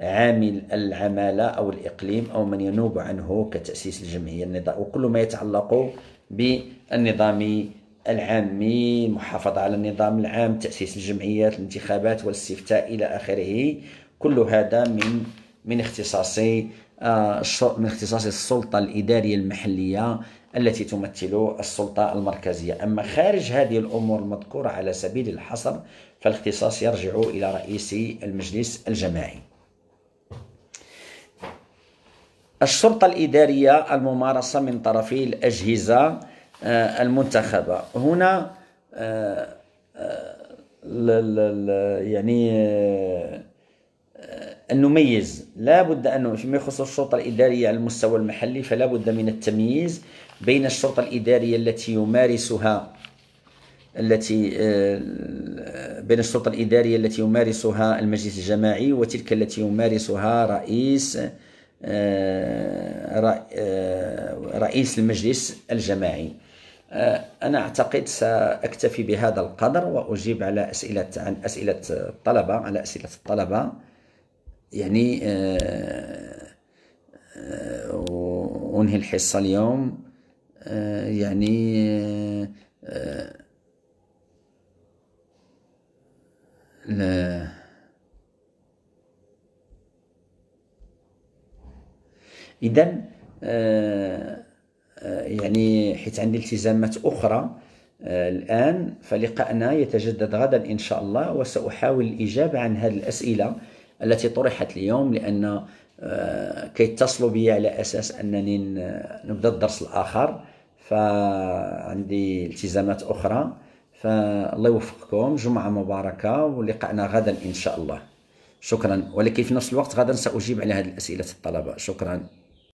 عامل العمالة أو الإقليم أو من ينوب عنه كتأسيس الجمعية النظام وكل ما يتعلق بالنظام العامي المحافظة على النظام العام تأسيس الجمعيات الانتخابات والاستفتاء إلى آخره كل هذا من من اختصاص آه، من اختصاص السلطة الإدارية المحلية التي تمثل السلطة المركزية أما خارج هذه الأمور المذكورة على سبيل الحصر فالاختصاص يرجع إلى رئيس المجلس الجماعي الشرطة الإدارية الممارسة من طرف الأجهزة آه، المنتخبة هنا آه، آه، يعني أن نميز لا بد أنه فيما يخص الشرطة الإدارية على المستوى المحلي فلا بد من التمييز بين الشرطة الإدارية التي يمارسها التي بين الشرطة الإدارية التي يمارسها المجلس الجماعي وتلك التي يمارسها رئيس رئيس المجلس الجماعي آه، أنا أعتقد سأكتفي بهذا القدر وأجيب على أسئلة عن أسئلة الطلبة على أسئلة الطلبة يعني وأنهي آه، آه، الحصة اليوم يعني لا إذا آه، يعني حيت عندي التزامات أخرى آه، الآن فلقاءنا يتجدد غدا إن شاء الله وسأحاول الإجابة عن هذه الأسئلة التي طرحت اليوم لأن آه، كيتصلوا بي على أساس أنني نبدأ الدرس الآخر فعندي التزامات أخرى فالله يوفقكم جمعة مباركة ولقاءنا غدا إن شاء الله شكرا ولكن في نفس الوقت غدا سأجيب على هذه الأسئلة الطلبة شكرا